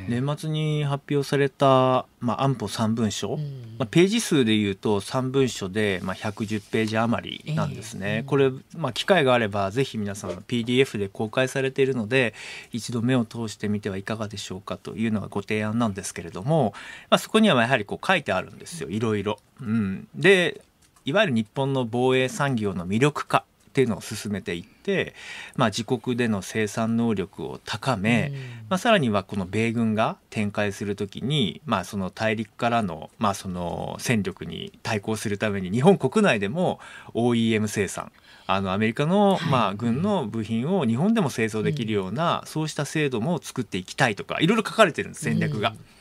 年末に発表された、まあ、安保3文書、うん、まあ、ページ数でいうと3文書で、まあ、110ページ余りなんですね、えー、これ、まあ、機会があればぜひ皆さん PDF で公開されているので一度目を通してみてはいかがでしょうかというのがご提案なんですけれども、まあ、そこにはやはりこう書いてあるんですよいろいろ。うん、でいわゆる日本の防衛産業の魅力化っていうのを進めていって、まあ、自国での生産能力を高め、まあ、さらにはこの米軍が展開する時に、まあ、その大陸からの,、まあその戦力に対抗するために日本国内でも OEM 生産あのアメリカの、まあ、軍の部品を日本でも製造できるような、そうした制度も作っていきたいとかいろいろ書かれてるんです戦略が。うん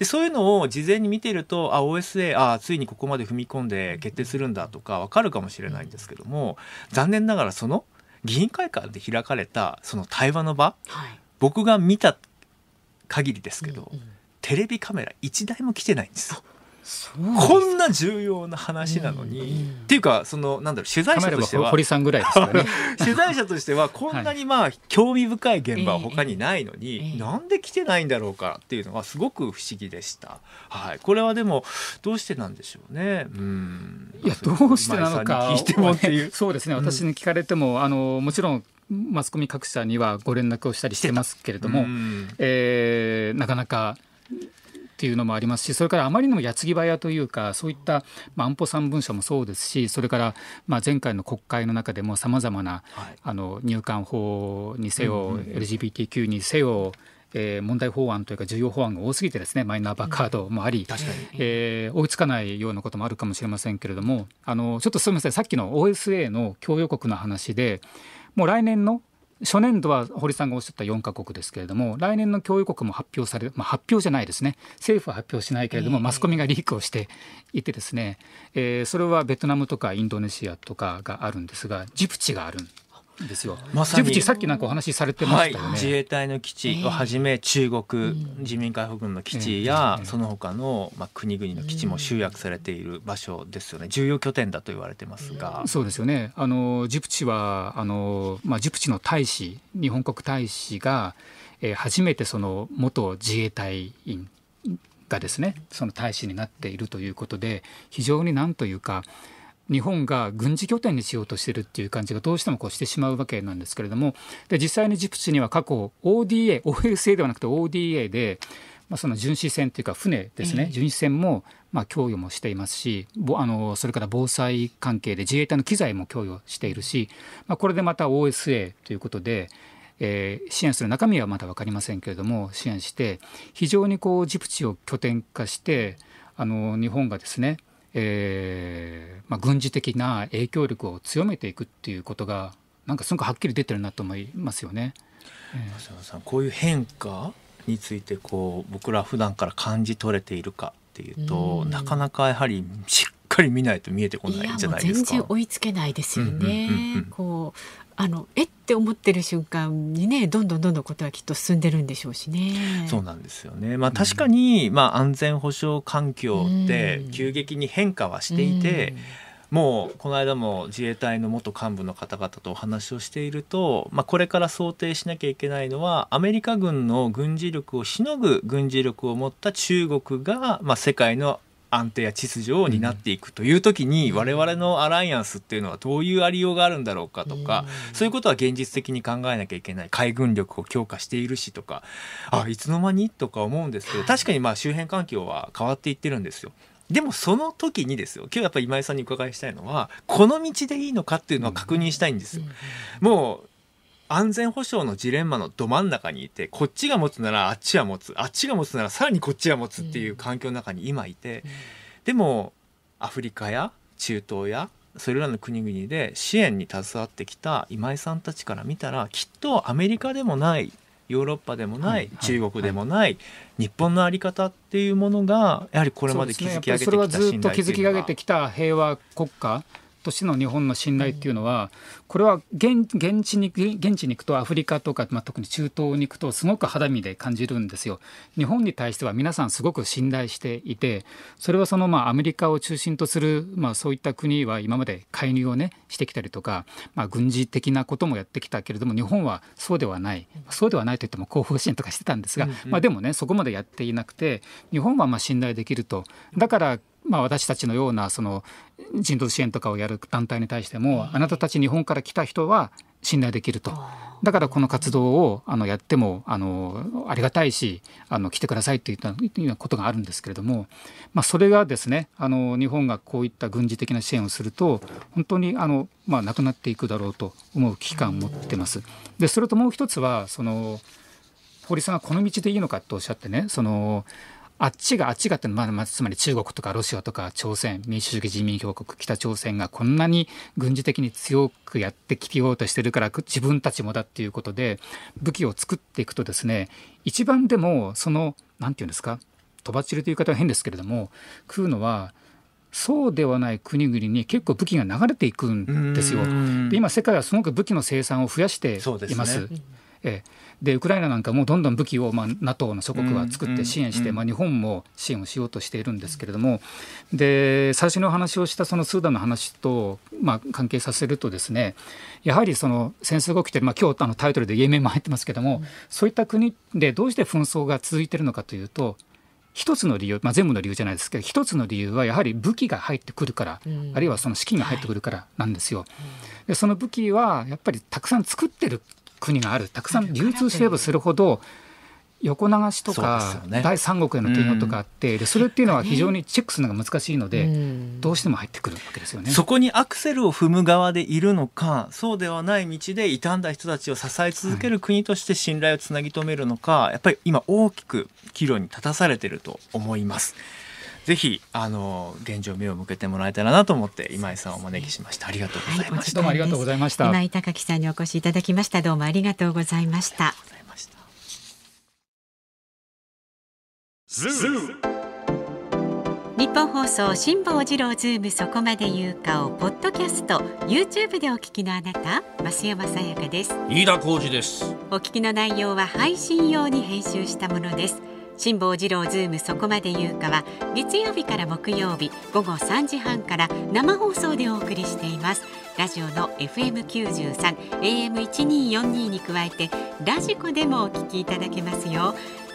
でそういうのを事前に見ているとあ OSA あついにここまで踏み込んで決定するんだとか分かるかもしれないんですけども残念ながらその議員会館で開かれたその対話の場、はい、僕が見た限りですけど、うんうん、テレビカメラ1台も来てないんですよ。こんな重要な話なのに、っていうかそのなんだろう取材者としては堀さんぐらいですかね 取材者としてはこんなにまあ興味深い現場は他にないのに、なんで来てないんだろうかっていうのはすごく不思議でした。はい、これはでもどうしてなんでしょうね。うん。いやどうしてなのか。聞いてもっていう。そうですね。私に聞かれても、あのもちろんマスコミ各社にはご連絡をしたりしてますけれども、えー、なかなか。っていうのもありますしそれからあまりにも矢継ぎ早というかそういった、まあ、安保3文書もそうですしそれから、まあ、前回の国会の中でもさまざまな、はい、あの入管法にせよ、うんうん、LGBTQ にせよえー、問題法案というか重要法案が多すぎてですねマイナンバーカードもあり、うん、えー、追いつかないようなこともあるかもしれませんけれどもあのちょっとすみませんさっきの OSA の供与国の話でもう来年の初年度は堀さんがおっしゃった4か国ですけれども来年の教育国も発表され、まあ、発表じゃないですね政府は発表しないけれども、マスコミがリークをしていてですね、えー、それはベトナムとかインドネシアとかがあるんですがジブチがあるんですよ、ま、ジブチ、さっきなんかお話しされてましたよね、はい、自衛隊の基地をはじめ、中国、人民解放軍の基地や、その他のまの、あ、国々の基地も集約されている場所ですよね、重要拠点だと言われてますが。そうですよねあのジブチはあの、まあ、ジブチの大使、日本国大使が、えー、初めてその元自衛隊員がですねその大使になっているということで非常になんというか日本が軍事拠点にしようとしているっていう感じがどうしてもこうしてしまうわけなんですけれどもで実際にジプチには過去 ODA、OSA ではなくて ODA でまあ、その巡視船というか船ですね、巡視船もまあ供与もしていますしあのそれから防災関係で自衛隊の機材も供与しているし、まあ、これでまた OSA ということで、えー、支援する中身はまだ分かりませんけれども支援して非常にこうジプチを拠点化してあの日本がですねえー、まあ、軍事的な影響力を強めていくっていうことがなんかすごくはっきり出てるなと思いますよね。さんこういう変化についてこう僕ら普段から感じ取れているかっていうと、うなかなかやはりしっかり見ないと見えてこないじゃないですか。追いつけないですよね。こうあのえって思ってる瞬間にねどんどんどんどんことはきっと進んでるんでしょうしね。そうなんですよね、まあ、確かに、うん、まあ、安全保障環境って急激に変化はしていて。うんもうこの間も自衛隊の元幹部の方々とお話をしていると、まあ、これから想定しなきゃいけないのはアメリカ軍の軍事力をしのぐ軍事力を持った中国が、まあ、世界の安定や秩序を担っていくという時に、我々のアライアンスっていうのはどういうありようがあるんだろうかとか、そういうことは現実的に考えなきゃいけない海軍力を強化しているしとかあいつの間にとか思うんですけど確かにまあ周辺環境は変わっていってるんですよ。でもその時にですよ今日やっぱり今井さんにお伺いしたいのはこの道でいいのかっていうのは確認したいんですよ。もう安全保障のジレンマのど真ん中にいてこっちが持つならあっちは持つあっちが持つならさらにこっちは持つっていう環境の中に今いて、でもアフリカや中東やそれらの国々で支援に携わってきた今井さんたちから見たらきっとアメリカでもないヨーロッパでもない、中国でもない、日本の在り方っていうものがやはりこれまで築き上げてきた信頼というのね、それはずっと築き上げてきた平和国家としての日本の信頼っていうのは、これは現地に現地に行くとアフリカとか、まあ、特に中東に行くとすごく肌身で感じるんですよ。日本に対しては皆さんすごく信頼していてそれはそのまあアメリカを中心とする、まあ、そういった国は今まで介入をねしてきたりとか、まあ、軍事的なこともやってきたけれども日本はそうではないそうではないといっても後方支援とかしてたんですが、まあ、でもねそこまでやっていなくて日本はまあ信頼できるとだからまあ、私たちのようなその人道支援とかをやる団体に対しても、あなたたち日本から来た人は信頼できると。だからこの活動をあのやってもあのありがたいしあの来てくださいっていったことがあるんですけれども、まあ、それがですねあの日本がこういった軍事的な支援をすると本当にあの、まあ、なくなっていくだろうと思う危機感を持ってます。でそれともう一つはその堀さんはこの道でいいのかとおっしゃってねそのあっちがあっちがってまあまあ、つまり中国とかロシアとか朝鮮民主主義人民共和国北朝鮮がこんなに軍事的に強くやってきようとしてるから自分たちもだっていうことで武器を作っていくとですね一番でもそのんていうんですかとばっちりという言い方は変ですけれども食うのはそうではない国々に結構武器が流れていくんですよ。で今世界はすごく武器の生産を増やしています。すね、ええでウクライナなんかもどんどん武器を、まあ、NATO の諸国は作って支援して、まあ、日本も支援をしようとしているんですけれどもで最初の話をしたそのスーダンの話と、まあ、関係させるとですねやはりその戦争が起きてる、まあ、今日あのタイトルでイエメンも入ってますけども、うん、そういった国でどうして紛争が続いているのかというと一つの理由、まあ、全部の理由じゃないですけど一つの理由はやはり武器が入ってくるから、うん、あるいはその資金が入ってくるからなんですよ。はい、でその武器はやっぱりたくさん作ってる国があるたくさん流通すればするほど横流しとか、ね、第三国への提供とかあって、うん、それっていうのは非常にチェックするのが難しいので、うん、どうしても入ってくるわけですよねそこにアクセルを踏む側でいるのかそうではない道で傷んだ人たちを支え続ける国として信頼をつなぎ止めるのか、はい、やっぱり今大きく岐路に立たされていると思います。ぜひあの現状目を向けてもらえたらなと思って今井さんをお招きしましたありがとうございました、はい、どうもありがとうございました今井隆さんにお越しいただきましたどうもありがとうございました日本放送辛坊治郎ズームそこまで言うかをポッドキャスト YouTube でお聞きのあなた増山さやかです飯田浩司ですお聞きの内容は配信用に編集したものです辛坊治郎ズームそこまで言うかは月曜日から木曜日午後三時半から生放送でお送りしていますラジオの f m 九十三 a m 一二四二に加えてラジコでもお聞きいただけますよ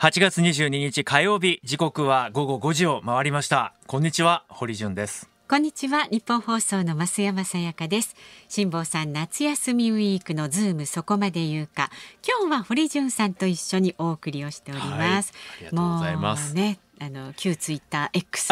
8月22日火曜日時刻は午後5時を回りましたこんにちは堀潤ですこんにちは日本放送の増山さやかです辛坊さん夏休みウィークのズームそこまで言うか今日は堀潤さんと一緒にお送りをしております、はい、ありがとうございますねあの旧ツイッター X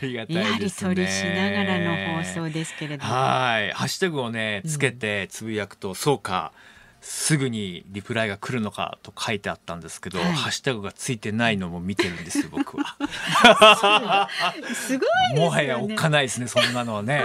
で やり取りしながらの放送ですけれどもはいハッシュタグをねつけてつぶやくと、うん、そうかすぐにリプライが来るのかと書いてあったんですけど、はい、ハッシュタグがついてないのも見てるんです 僕はすごい、ね、もはやおっかないですねそんなのはね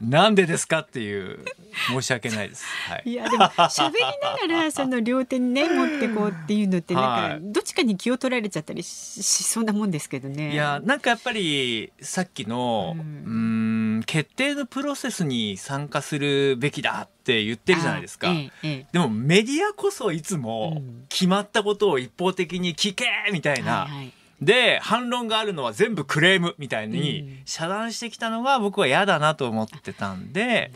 なんでですかっていう申し訳ないです、はい、いやでも喋りながら その両手にね持ってこうっていうのってなんかどっちかに気を取られちゃったりしそうなもんですけどねいやなんかやっぱりさっきのうん決定のプロセスに参加するべきだって言ってるじゃないですか、ええ、でもメディアこそいつも決まったことを一方的に聞けみたいな、はいはいで反論があるのは全部クレームみたいに遮断してきたのが僕は嫌だなと思ってたんで、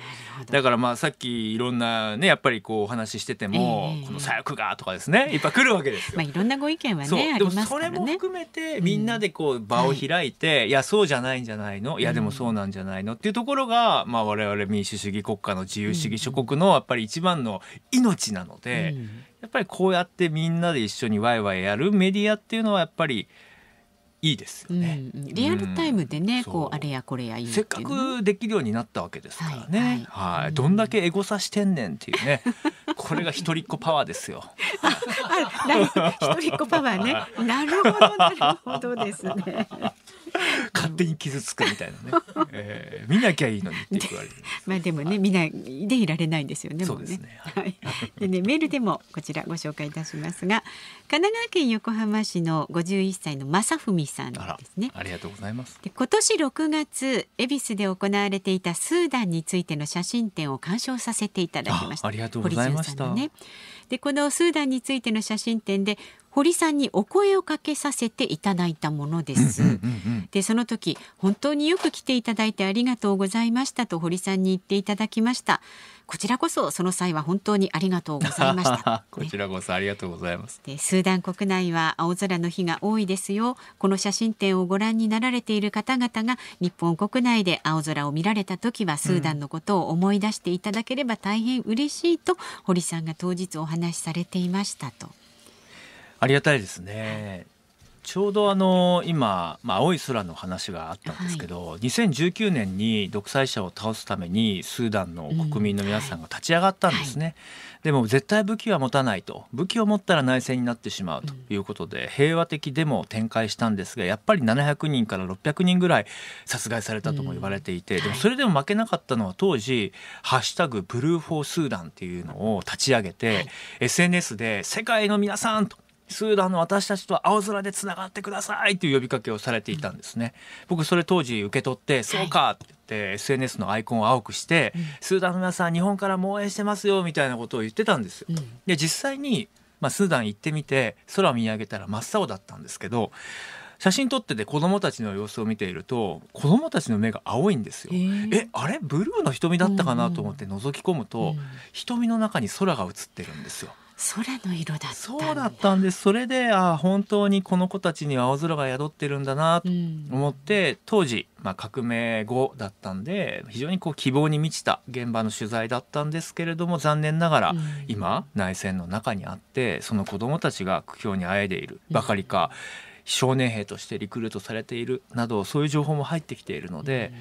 だからまあさっきいろんなねやっぱりこうお話ししてても、この左翼がとかですねいっぱい来るわけですよ。まあいろんなご意見はねでもそれも含めてみんなでこう場を開いて、い、やそうじゃないんじゃないのいやでもそうなんじゃないのっていうところが、まあ、我々民主主義国家の自由主義諸国のやっぱり一番の命なので、やっぱりこうやってみんなで一緒にワイワイやるメディアっていうのはやっぱり。いいですよね、うん、リアルタイムでね、うん、こうあれやこれやいうせっかくできるようになったわけですからね、はい、はいはい、どんだけエゴサしてんねんっていうね これが一人っ子パワーですよ一人っ子パワーね なるほどなるほどですね 勝手に傷つくみたいなね、えー、見なきゃいいのにって言われる まあでもね見ないでいられないんですよねそうですね、ね、はいでねメールでもこちらご紹介いたしますが神奈川県横浜市の51歳の正文さんですねありがとうございますで今年6月恵比寿で行われていたスーダンについての写真展を鑑賞させていただきましたありがとうございました、ね、でこのスーダンについての写真展で堀さんにお声をかけさせていただいたものです。でその時本当によく来ていただいてありがとうございましたと堀さんに言っていただきました。こちらこそその際は本当にありがとうございました。こちらこそありがとうございます。でスーダン国内は青空の日が多いですよ。この写真展をご覧になられている方々が日本国内で青空を見られた時はスーダンのことを思い出していただければ大変嬉しいと堀さんが当日お話しされていましたと。ありがたいですね。ちょうどあの今、まあ、青い空の話があったんですけど、はい、2019年に独裁者を倒すためにスーダンの国民の皆さんが立ち上がったんですね、うんはい、でも絶対武器は持たないと武器を持ったら内戦になってしまうということで、うん、平和的デモを展開したんですがやっぱり700人から600人ぐらい殺害されたとも言われていて、うん、でもそれでも負けなかったのは当時「ハッシュタグブルーフォースーダン」っていうのを立ち上げて、はい、SNS で「世界の皆さん」と。スーダンの私たちと青空でつながってくださいという呼びかけをされていたんですね。僕それ当時受け取って、そうかって言って SNS のアイコンを青くして、スーダンの皆さん日本からも応援してますよみたいなことを言ってたんですよ。で実際にまあ、スーダン行ってみて空を見上げたら真っ青だったんですけど写真撮ってて子供たちの様子を見ていると子供たちの目が青いんですよ。えー、えあれブルーの瞳だったかなと思って覗き込むと、瞳の中に空が映ってるんですよ。空の色だったそうだったんですそれであ本当にこの子たちに青空が宿ってるんだなと思って、うん、当時、まあ、革命後だったんで非常にこう希望に満ちた現場の取材だったんですけれども残念ながら、今内戦の中にあってその子どもたちが苦境にあえいでいるばかりか、うん、少年兵としてリクルートされているなどそういう情報も入ってきているので。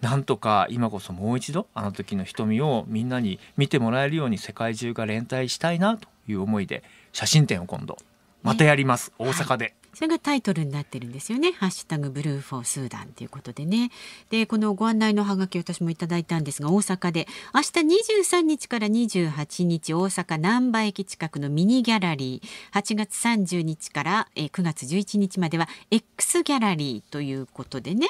なんとか今こそもう一度あの時の瞳をみんなに見てもらえるように世界中が連帯したいなという思いで写真展を今度またやります、はい、大阪で、それがタイトルになってるんですよね。ハッシュタグブルーフォースーダンということでね。で、このご案内のハガキ私もいただいたんですが、大阪で、明日23日から28日、大阪難波駅近くのミニギャラリー、8月30日から9月11日までは X ギャラリーということでね、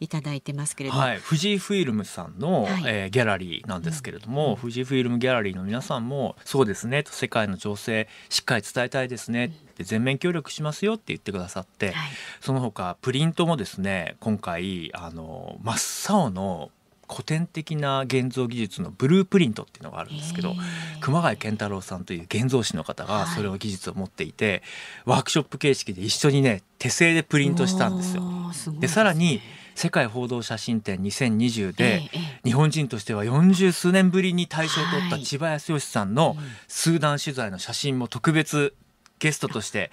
いただいてますけれども。はい、富士フィルムさんの、はい、えー、ギャラリーなんですけれども、うん、富士フィルムギャラリーの皆さんも、そうですね、世界の情勢、しっかり伝えたいですね。うんで全面協力しますよって言ってくださって、はい、その他プリントもですね今回あの真っ青の古典的な現像技術のブループリントっていうのがあるんですけど、熊谷健太郎さんという現像師の方がそれを技術を持っていて、はい、ワークショップ形式で一緒にね手製でプリントしたんですよ。すで、ね、さらに世界報道写真展2020で、日本人としては40数年ぶりに大賞を取った千葉康義さんのスーダン取材の写真も特別ゲストとして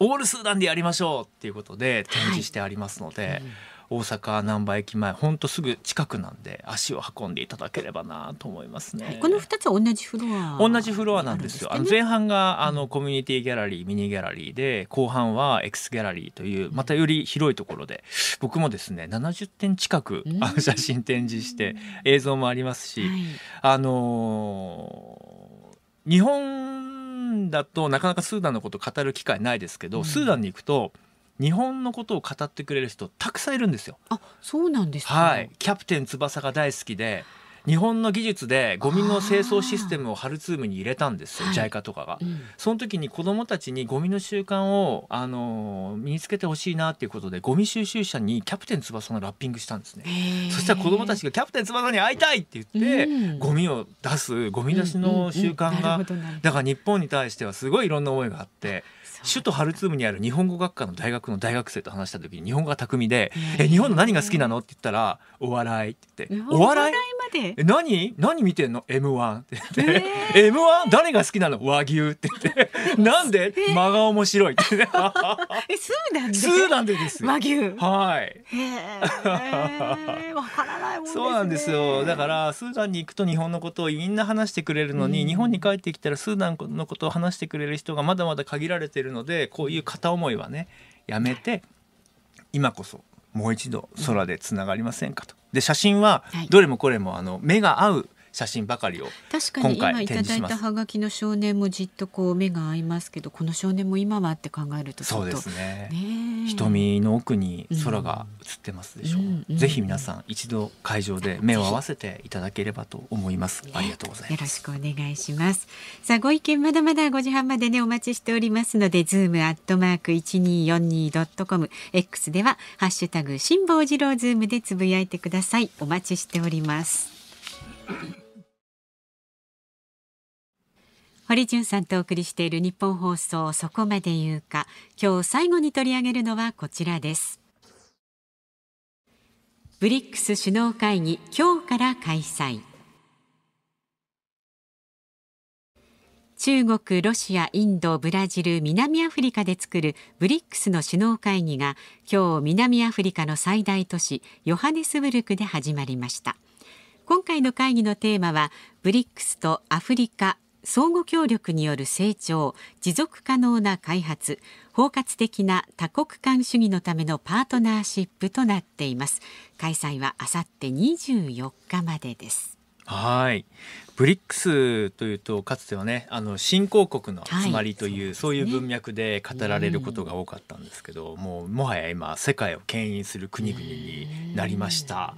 オールスーダンでやりましょうっていうことで展示してありますので、はいうん、大阪難波駅前ほんとすぐ近くなんで足を運んでいただければなと思いますね、はい、この2つは同じフロア同じフロアなんですよ、ね、あの前半があのコミュニティギャラリーミニギャラリーで後半は X ギャラリーというまたより広いところで僕もですね70点近く写真展示して映像もありますし、はい、あのー、日本本だとなかなかスーダンのことを語る機会ないですけど、うん、スーダンに行くと日本のことを語ってくれる人たくさんいるんですよ。あそうなんですか、はい、キャプテン翼が大好きで日本の技術でゴミの清掃システムをハルツームに入れたんですよ JICA とかが、うん、その時に子どもたちにゴミの習慣をあの身につけてほしいなっていうことでゴミ収集車にキャプテン翼のラッピングしたんですねそしたら子どもたちが「キャプテン翼に会いたい!」って言って、うん、ゴミを出すゴミ出しの習慣が、うんうんうん、だから日本に対してはすごいいろんな思いがあって。首都ハルツームにある日本語学科の大学の大学生と話した時に日本語が巧みで「え日本の何が好きなの?」って言ったら「お笑い」って言って「お笑いまえ何何見てんの M1」って言って「えー、M1 誰が好きなの和牛」って言って「なんで間が面白い」って えスーダンでスーダンでです和牛はいへえ そうなんですよだからスーダンに行くと日本のことをみんな話してくれるのに、うん、日本に帰ってきたらスーダンのことを話してくれる人がまだまだ限られてるのでこういう片思いはねやめて今こそもう一度空でつながりませんかと。で写真はどれもこれもあの目が合う写真ばかりを確かに今いただいたはがきの少年もじっとこう目が合いますけどこの少年も今はって考えるとそうですね、ね、瞳の奥に空が映ってますでしょう、うん、うん、ぜひ皆さん一度会場で目を合わせていただければと思います、ありがとうございますよろしくお願いしますさあご意見まだまだ5時半までねお待ちしておりますのでズームアットマーク 1242.com X ではハッシュタグ辛坊治郎ズームでつぶやいてくださいお待ちしております堀潤さんとお送りしている日本放送そこまで言うか今日最後に取り上げるのはこちらですブリックス首脳会議今日から開催中国、ロシア、インド、ブラジル、南アフリカで作るブリックスの首脳会議が今日南アフリカの最大都市ヨハネスブルクで始まりました今回の会議のテーマはブリックスとアフリカ相互協力による成長持続可能な開発包括的な多国間主義のためのパートナーシップとなっています開催はあさって24日までですはいブリックスというとかつてはねあの新興国の集まりというはい、そうね、そういう文脈で語られることが多かったんですけど、もうもはや今世界を牽引する国々になりました、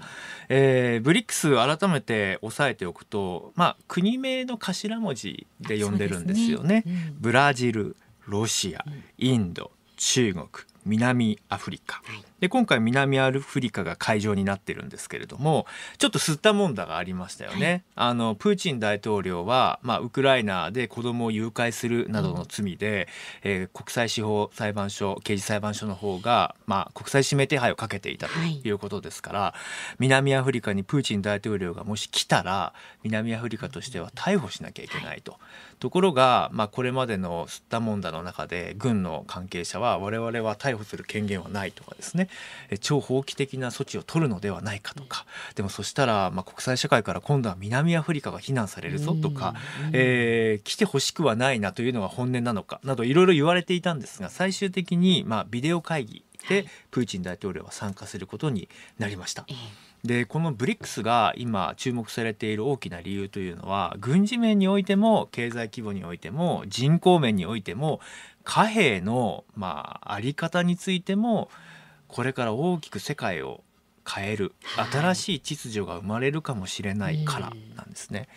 えー、ブリックス改めて押さえておくと、まあ、国名の頭文字で呼んでるんですよね。ねうん、ブラジルロシアインド中国南アフリカ、はいで今回南アフリカが会場になってるんですけれどもちょっと吸ったもんだがありましたよね。はい、あのプーチン大統領は、まあ、ウクライナで子供を誘拐するなどの罪で、うん、えー、国際司法裁判所刑事裁判所の方が、まあ、国際指名手配をかけていたということですから、はい、南アフリカにプーチン大統領がもし来たら南アフリカとしては逮捕しなきゃいけないと。はい、ところが、まあ、これまでの吸ったもんだの中で軍の関係者は我々は逮捕する権限はないとかですね超法規的な措置を取るのではないかとかでもそしたら、まあ、国際社会から今度は南アフリカが非難されるぞとか、えー、来てほしくはないなというのが本音なのかなどいろいろ言われていたんですが最終的に、まあ、ビデオ会議でプーチン大統領は参加することになりました。でこの BRICS が今注目されている大きな理由というのは軍事面においても経済規模においても人口面においても貨幣の、まあ、あり方についてもこれから大きく世界を変える新しい秩序が生まれるかもしれないからなんですね。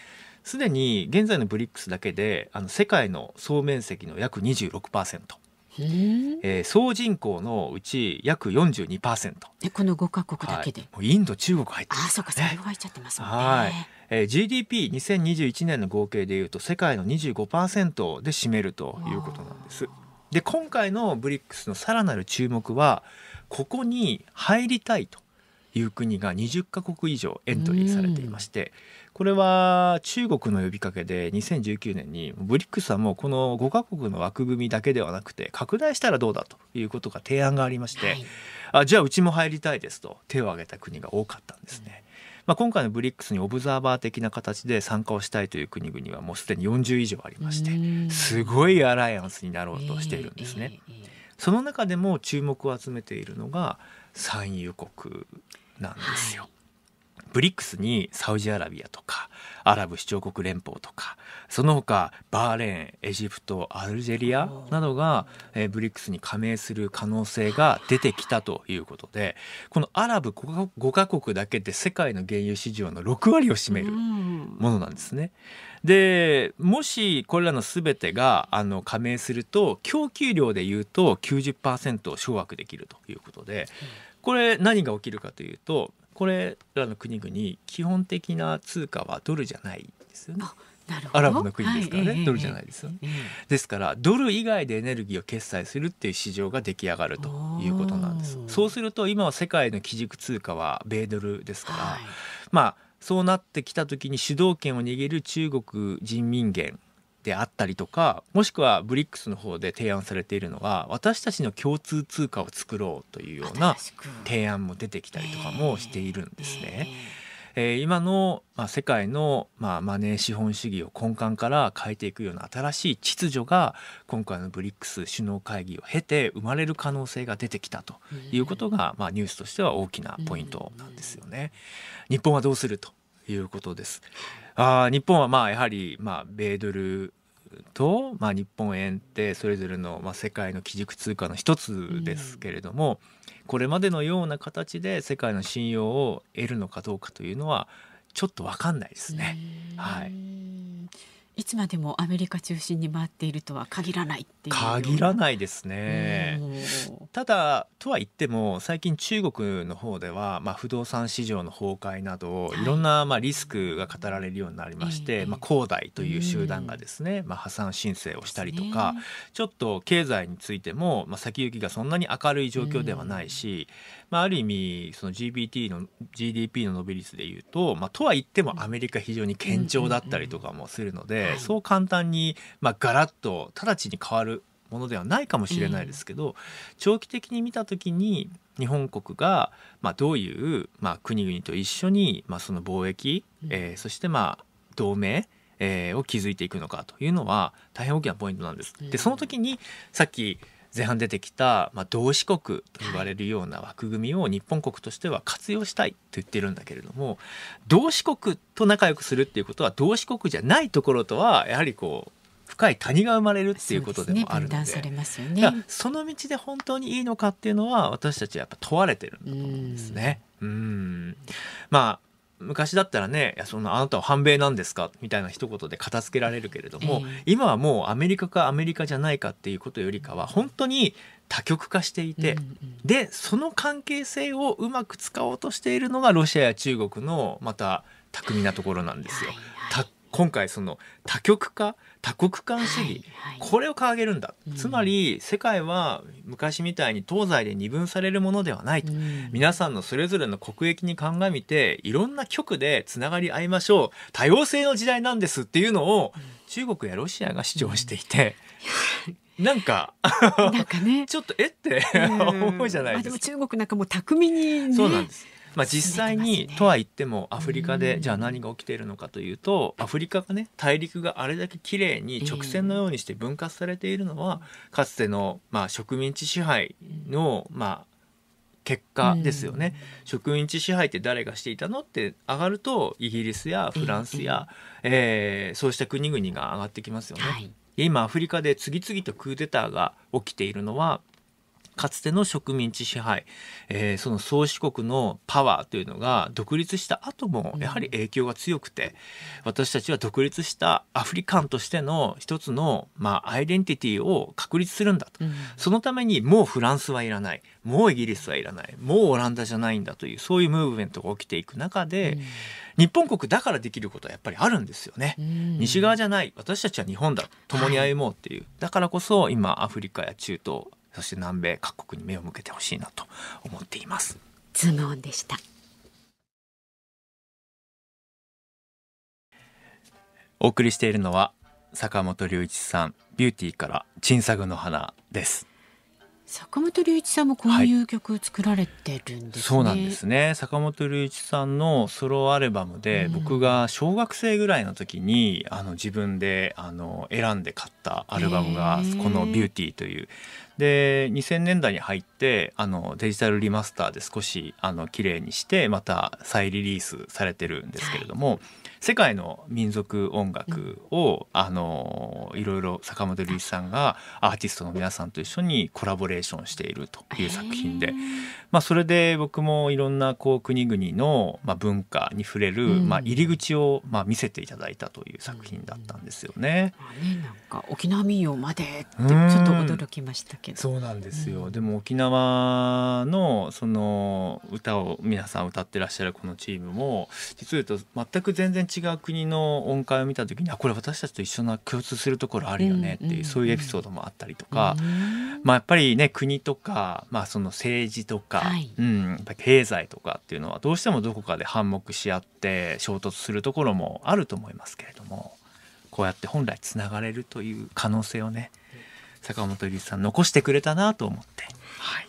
すでに現在のブリックスだけであの世界の総面積の約26%。えー、総人口のうち約42%えこの5か国だけで、はい、インド中国入ってます、ね、あそうかそれ入っちゃってますね、はいえー、GDP2021 年の合計でいうと世界の25%で占めるということなんですで今回のブリックスのさらなる注目はここに入りたいという国が20カ国以上エントリーされていまして、これは中国の呼びかけで2019年にブリックスはもうこの5カ国の枠組みだけではなくて拡大したらどうだということが提案がありまして、はい、あじゃあうちも入りたいですと手を挙げた国が多かったんですね。まあ、今回のブリックスにオブザーバー的な形で参加をしたいという国々はもうすでに40以上ありましてすごいアライアンスになろうとしているんですね。えーえーその中でも注目を集めているのが産油国なんですよ。はいブリックスにサウジアラビアとかアラブ首長国連邦とかその他バーレーンエジプトアルジェリアなどが、えー、ブリックスに加盟する可能性が出てきたということでこのアラブ5か国だけで世界の原油市場の6割を占めるものなんですね。でもしこれらの全てがあの加盟すると供給量でいうと90%掌握できるということでこれ何が起きるかというとこれらの国々基本的な通貨はドルじゃないですよね。アラブの国ですからね、はい、ドルじゃないですよ、ね、ですからドル以外でエネルギーを決済するっていう市場が出来上がるということなんですそうすると今は世界の基軸通貨は米ドルですから、はい、まあそうなってきた時に主導権を握る中国人民元であったりとかもしくはブリックスの方で提案されているのが私たちの共通通貨を作ろうというような提案も出てきたりとかもしているんですね。えーえーえー、今の、まあ、世界の、まあ、マネー資本主義を根幹から変えていくような新しい秩序が今回の BRICS 首脳会議を経て生まれる可能性が出てきたということが、まあ、ニュースとしては大きなポイントなんですよね。日本はどうするということです。あ日本はまあやはりまあ米ドルと、まあ、日本円ってそれぞれの、まあ、世界の基軸通貨の一つですけれども、うん、これまでのような形で世界の信用を得るのかどうかというのはちょっと分かんないですね。はいいつまでもアメリカ中心に回っているとは限らないっていう限らないですねただとは言っても最近中国の方では、まあ、不動産市場の崩壊など、はい、いろんなまあリスクが語られるようになりまして、えー、まあ、恒大という集団がですね、まあ、破産申請をしたりとか、ね、ちょっと経済についても、まあ、先行きがそんなに明るい状況ではないし、うんまあ、ある意味その GBT の GDP の伸び率でいうと、まあ、とは言ってもアメリカ非常に堅調だったりとかもするので、そう簡単に、まあ、ガラッと直ちに変わるものではないかもしれないですけど、長期的に見た時に日本国が、まあ、どういう、まあ、国々と一緒に、まあ、その貿易、えー、そしてまあ同盟、えー、を築いていくのかというのは大変大きなポイントなんです。でその時にさっき前半出てきた、まあ、同志国と言われるような枠組みを日本国としては活用したいと言ってるんだけれども同志国と仲良くするっていうことは同志国じゃないところとはやはりこう深い谷が生まれるっていうことでもあるのでそね、その道で本当にいいのかっていうのは私たちはやっぱ問われてるんだと思うんですね。うんまあ昔だったらねいやそのあなたは反米なんですかみたいな一言で片付けられるけれども、えー、今はもうアメリカかアメリカじゃないかっていうことよりかは本当に多極化していて、うんうん、でその関係性をうまく使おうとしているのがロシアや中国のまた巧みなところなんですよ。はいはい、今回その多極化多国間主義、はいはい、これを掲げるんだ、うん、つまり世界は昔みたいに東西で二分されるものではないと、うん、皆さんのそれぞれの国益に鑑みていろんな局でつながり合いましょう多様性の時代なんですっていうのを、中国やロシアが主張していて。うんなんか、なんかね、ちょっとえって 思うじゃないですか。でも中国なんかもう巧みに、ね、そうなんです。まあ、実際に、ね、とは言ってもアフリカでじゃあ何が起きているのかというとアフリカがね大陸があれだけ綺麗に直線のようにして分割されているのは、えー、かつての、まあ、植民地支配の、まあ、結果ですよね、植民地支配って誰がしていたのって上がるとイギリスやフランスや、えー、えー、そうした国々が上がってきますよね。はい、今アフリカで次々とクーデターが起きているのはかつての植民地支配、えー、その宗主国のパワーというのが独立した後もやはり影響が強くて、私たちは独立したアフリカンとしての一つの、まあ、アイデンティティを確立するんだと、うん、そのためにもうフランスはいらないもうイギリスはいらないもうオランダじゃないんだというそういうムーブメントが起きていく中で、うん、日本国だからできることはやっぱりあるんですよね、うん、西側じゃない私たちは日本だ共に歩もうっていう、はい、だからこそ今アフリカや中東そして南米各国に目を向けてほしいなと思っています。ズームオンでしたお送りしているのは坂本龍一さんビューティーから陳サグの花です坂本龍一さんもこういう曲作られてるんです、ねはい、そうなんですね坂本龍一さんのソロアルバムで、僕が小学生ぐらいの時にあの自分であの選んで買ったアルバムがこの「ビューティーというで2000年代に入ってあのデジタルリマスターで少しあの綺麗にしてまた再リリースされてるんですけれども、はい、世界の民族音楽を、うん、あのいろいろ坂本龍一さんがアーティストの皆さんと一緒にコラボレーションしているという作品で、まあ、それで僕もいろんなこう国々の、まあ、文化に触れる、うん、まあ、入り口を、まあ、見せていただいたという作品だったんですよね。うん、ねなんか沖縄民謡までちょっと驚きましたけど。けそうなんですよ、うん、でも沖縄のその歌を皆さん歌ってらっしゃるこのチームも実を言うと全く全然違う国の音階を見た時にあこれ私たちと一緒な共通するところあるよねっていう、そういうエピソードもあったりとか、まあ、やっぱりね国とか、まあ、その政治とか、はい、うん、経済とかっていうのはどうしてもどこかで反目し合って衝突するところもあると思いますけれども。こうやって本来つながれるという可能性をね坂本龍一さん残してくれたなと思って、はい、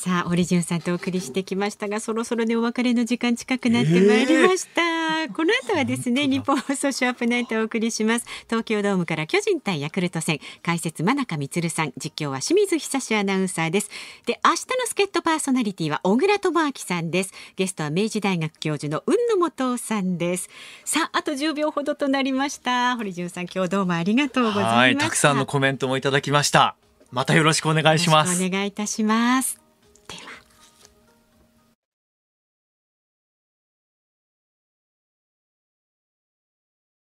さあ堀潤さんとお送りしてきましたがそろそろねお別れの時間近くなってまいりました、えー、この後はですね日本放送ショップナイトお送りします東京ドームから巨人対ヤクルト戦解説真中充さん実況は清水久志アナウンサーですで明日の助っ人パーソナリティは小倉智明さんですゲストは明治大学教授の雲野元さんですさああと1秒ほどとなりました堀潤さん今日どうもありがとうございましたたくさんのコメントもいただきましたまたよろしくお願いしますお願いいたします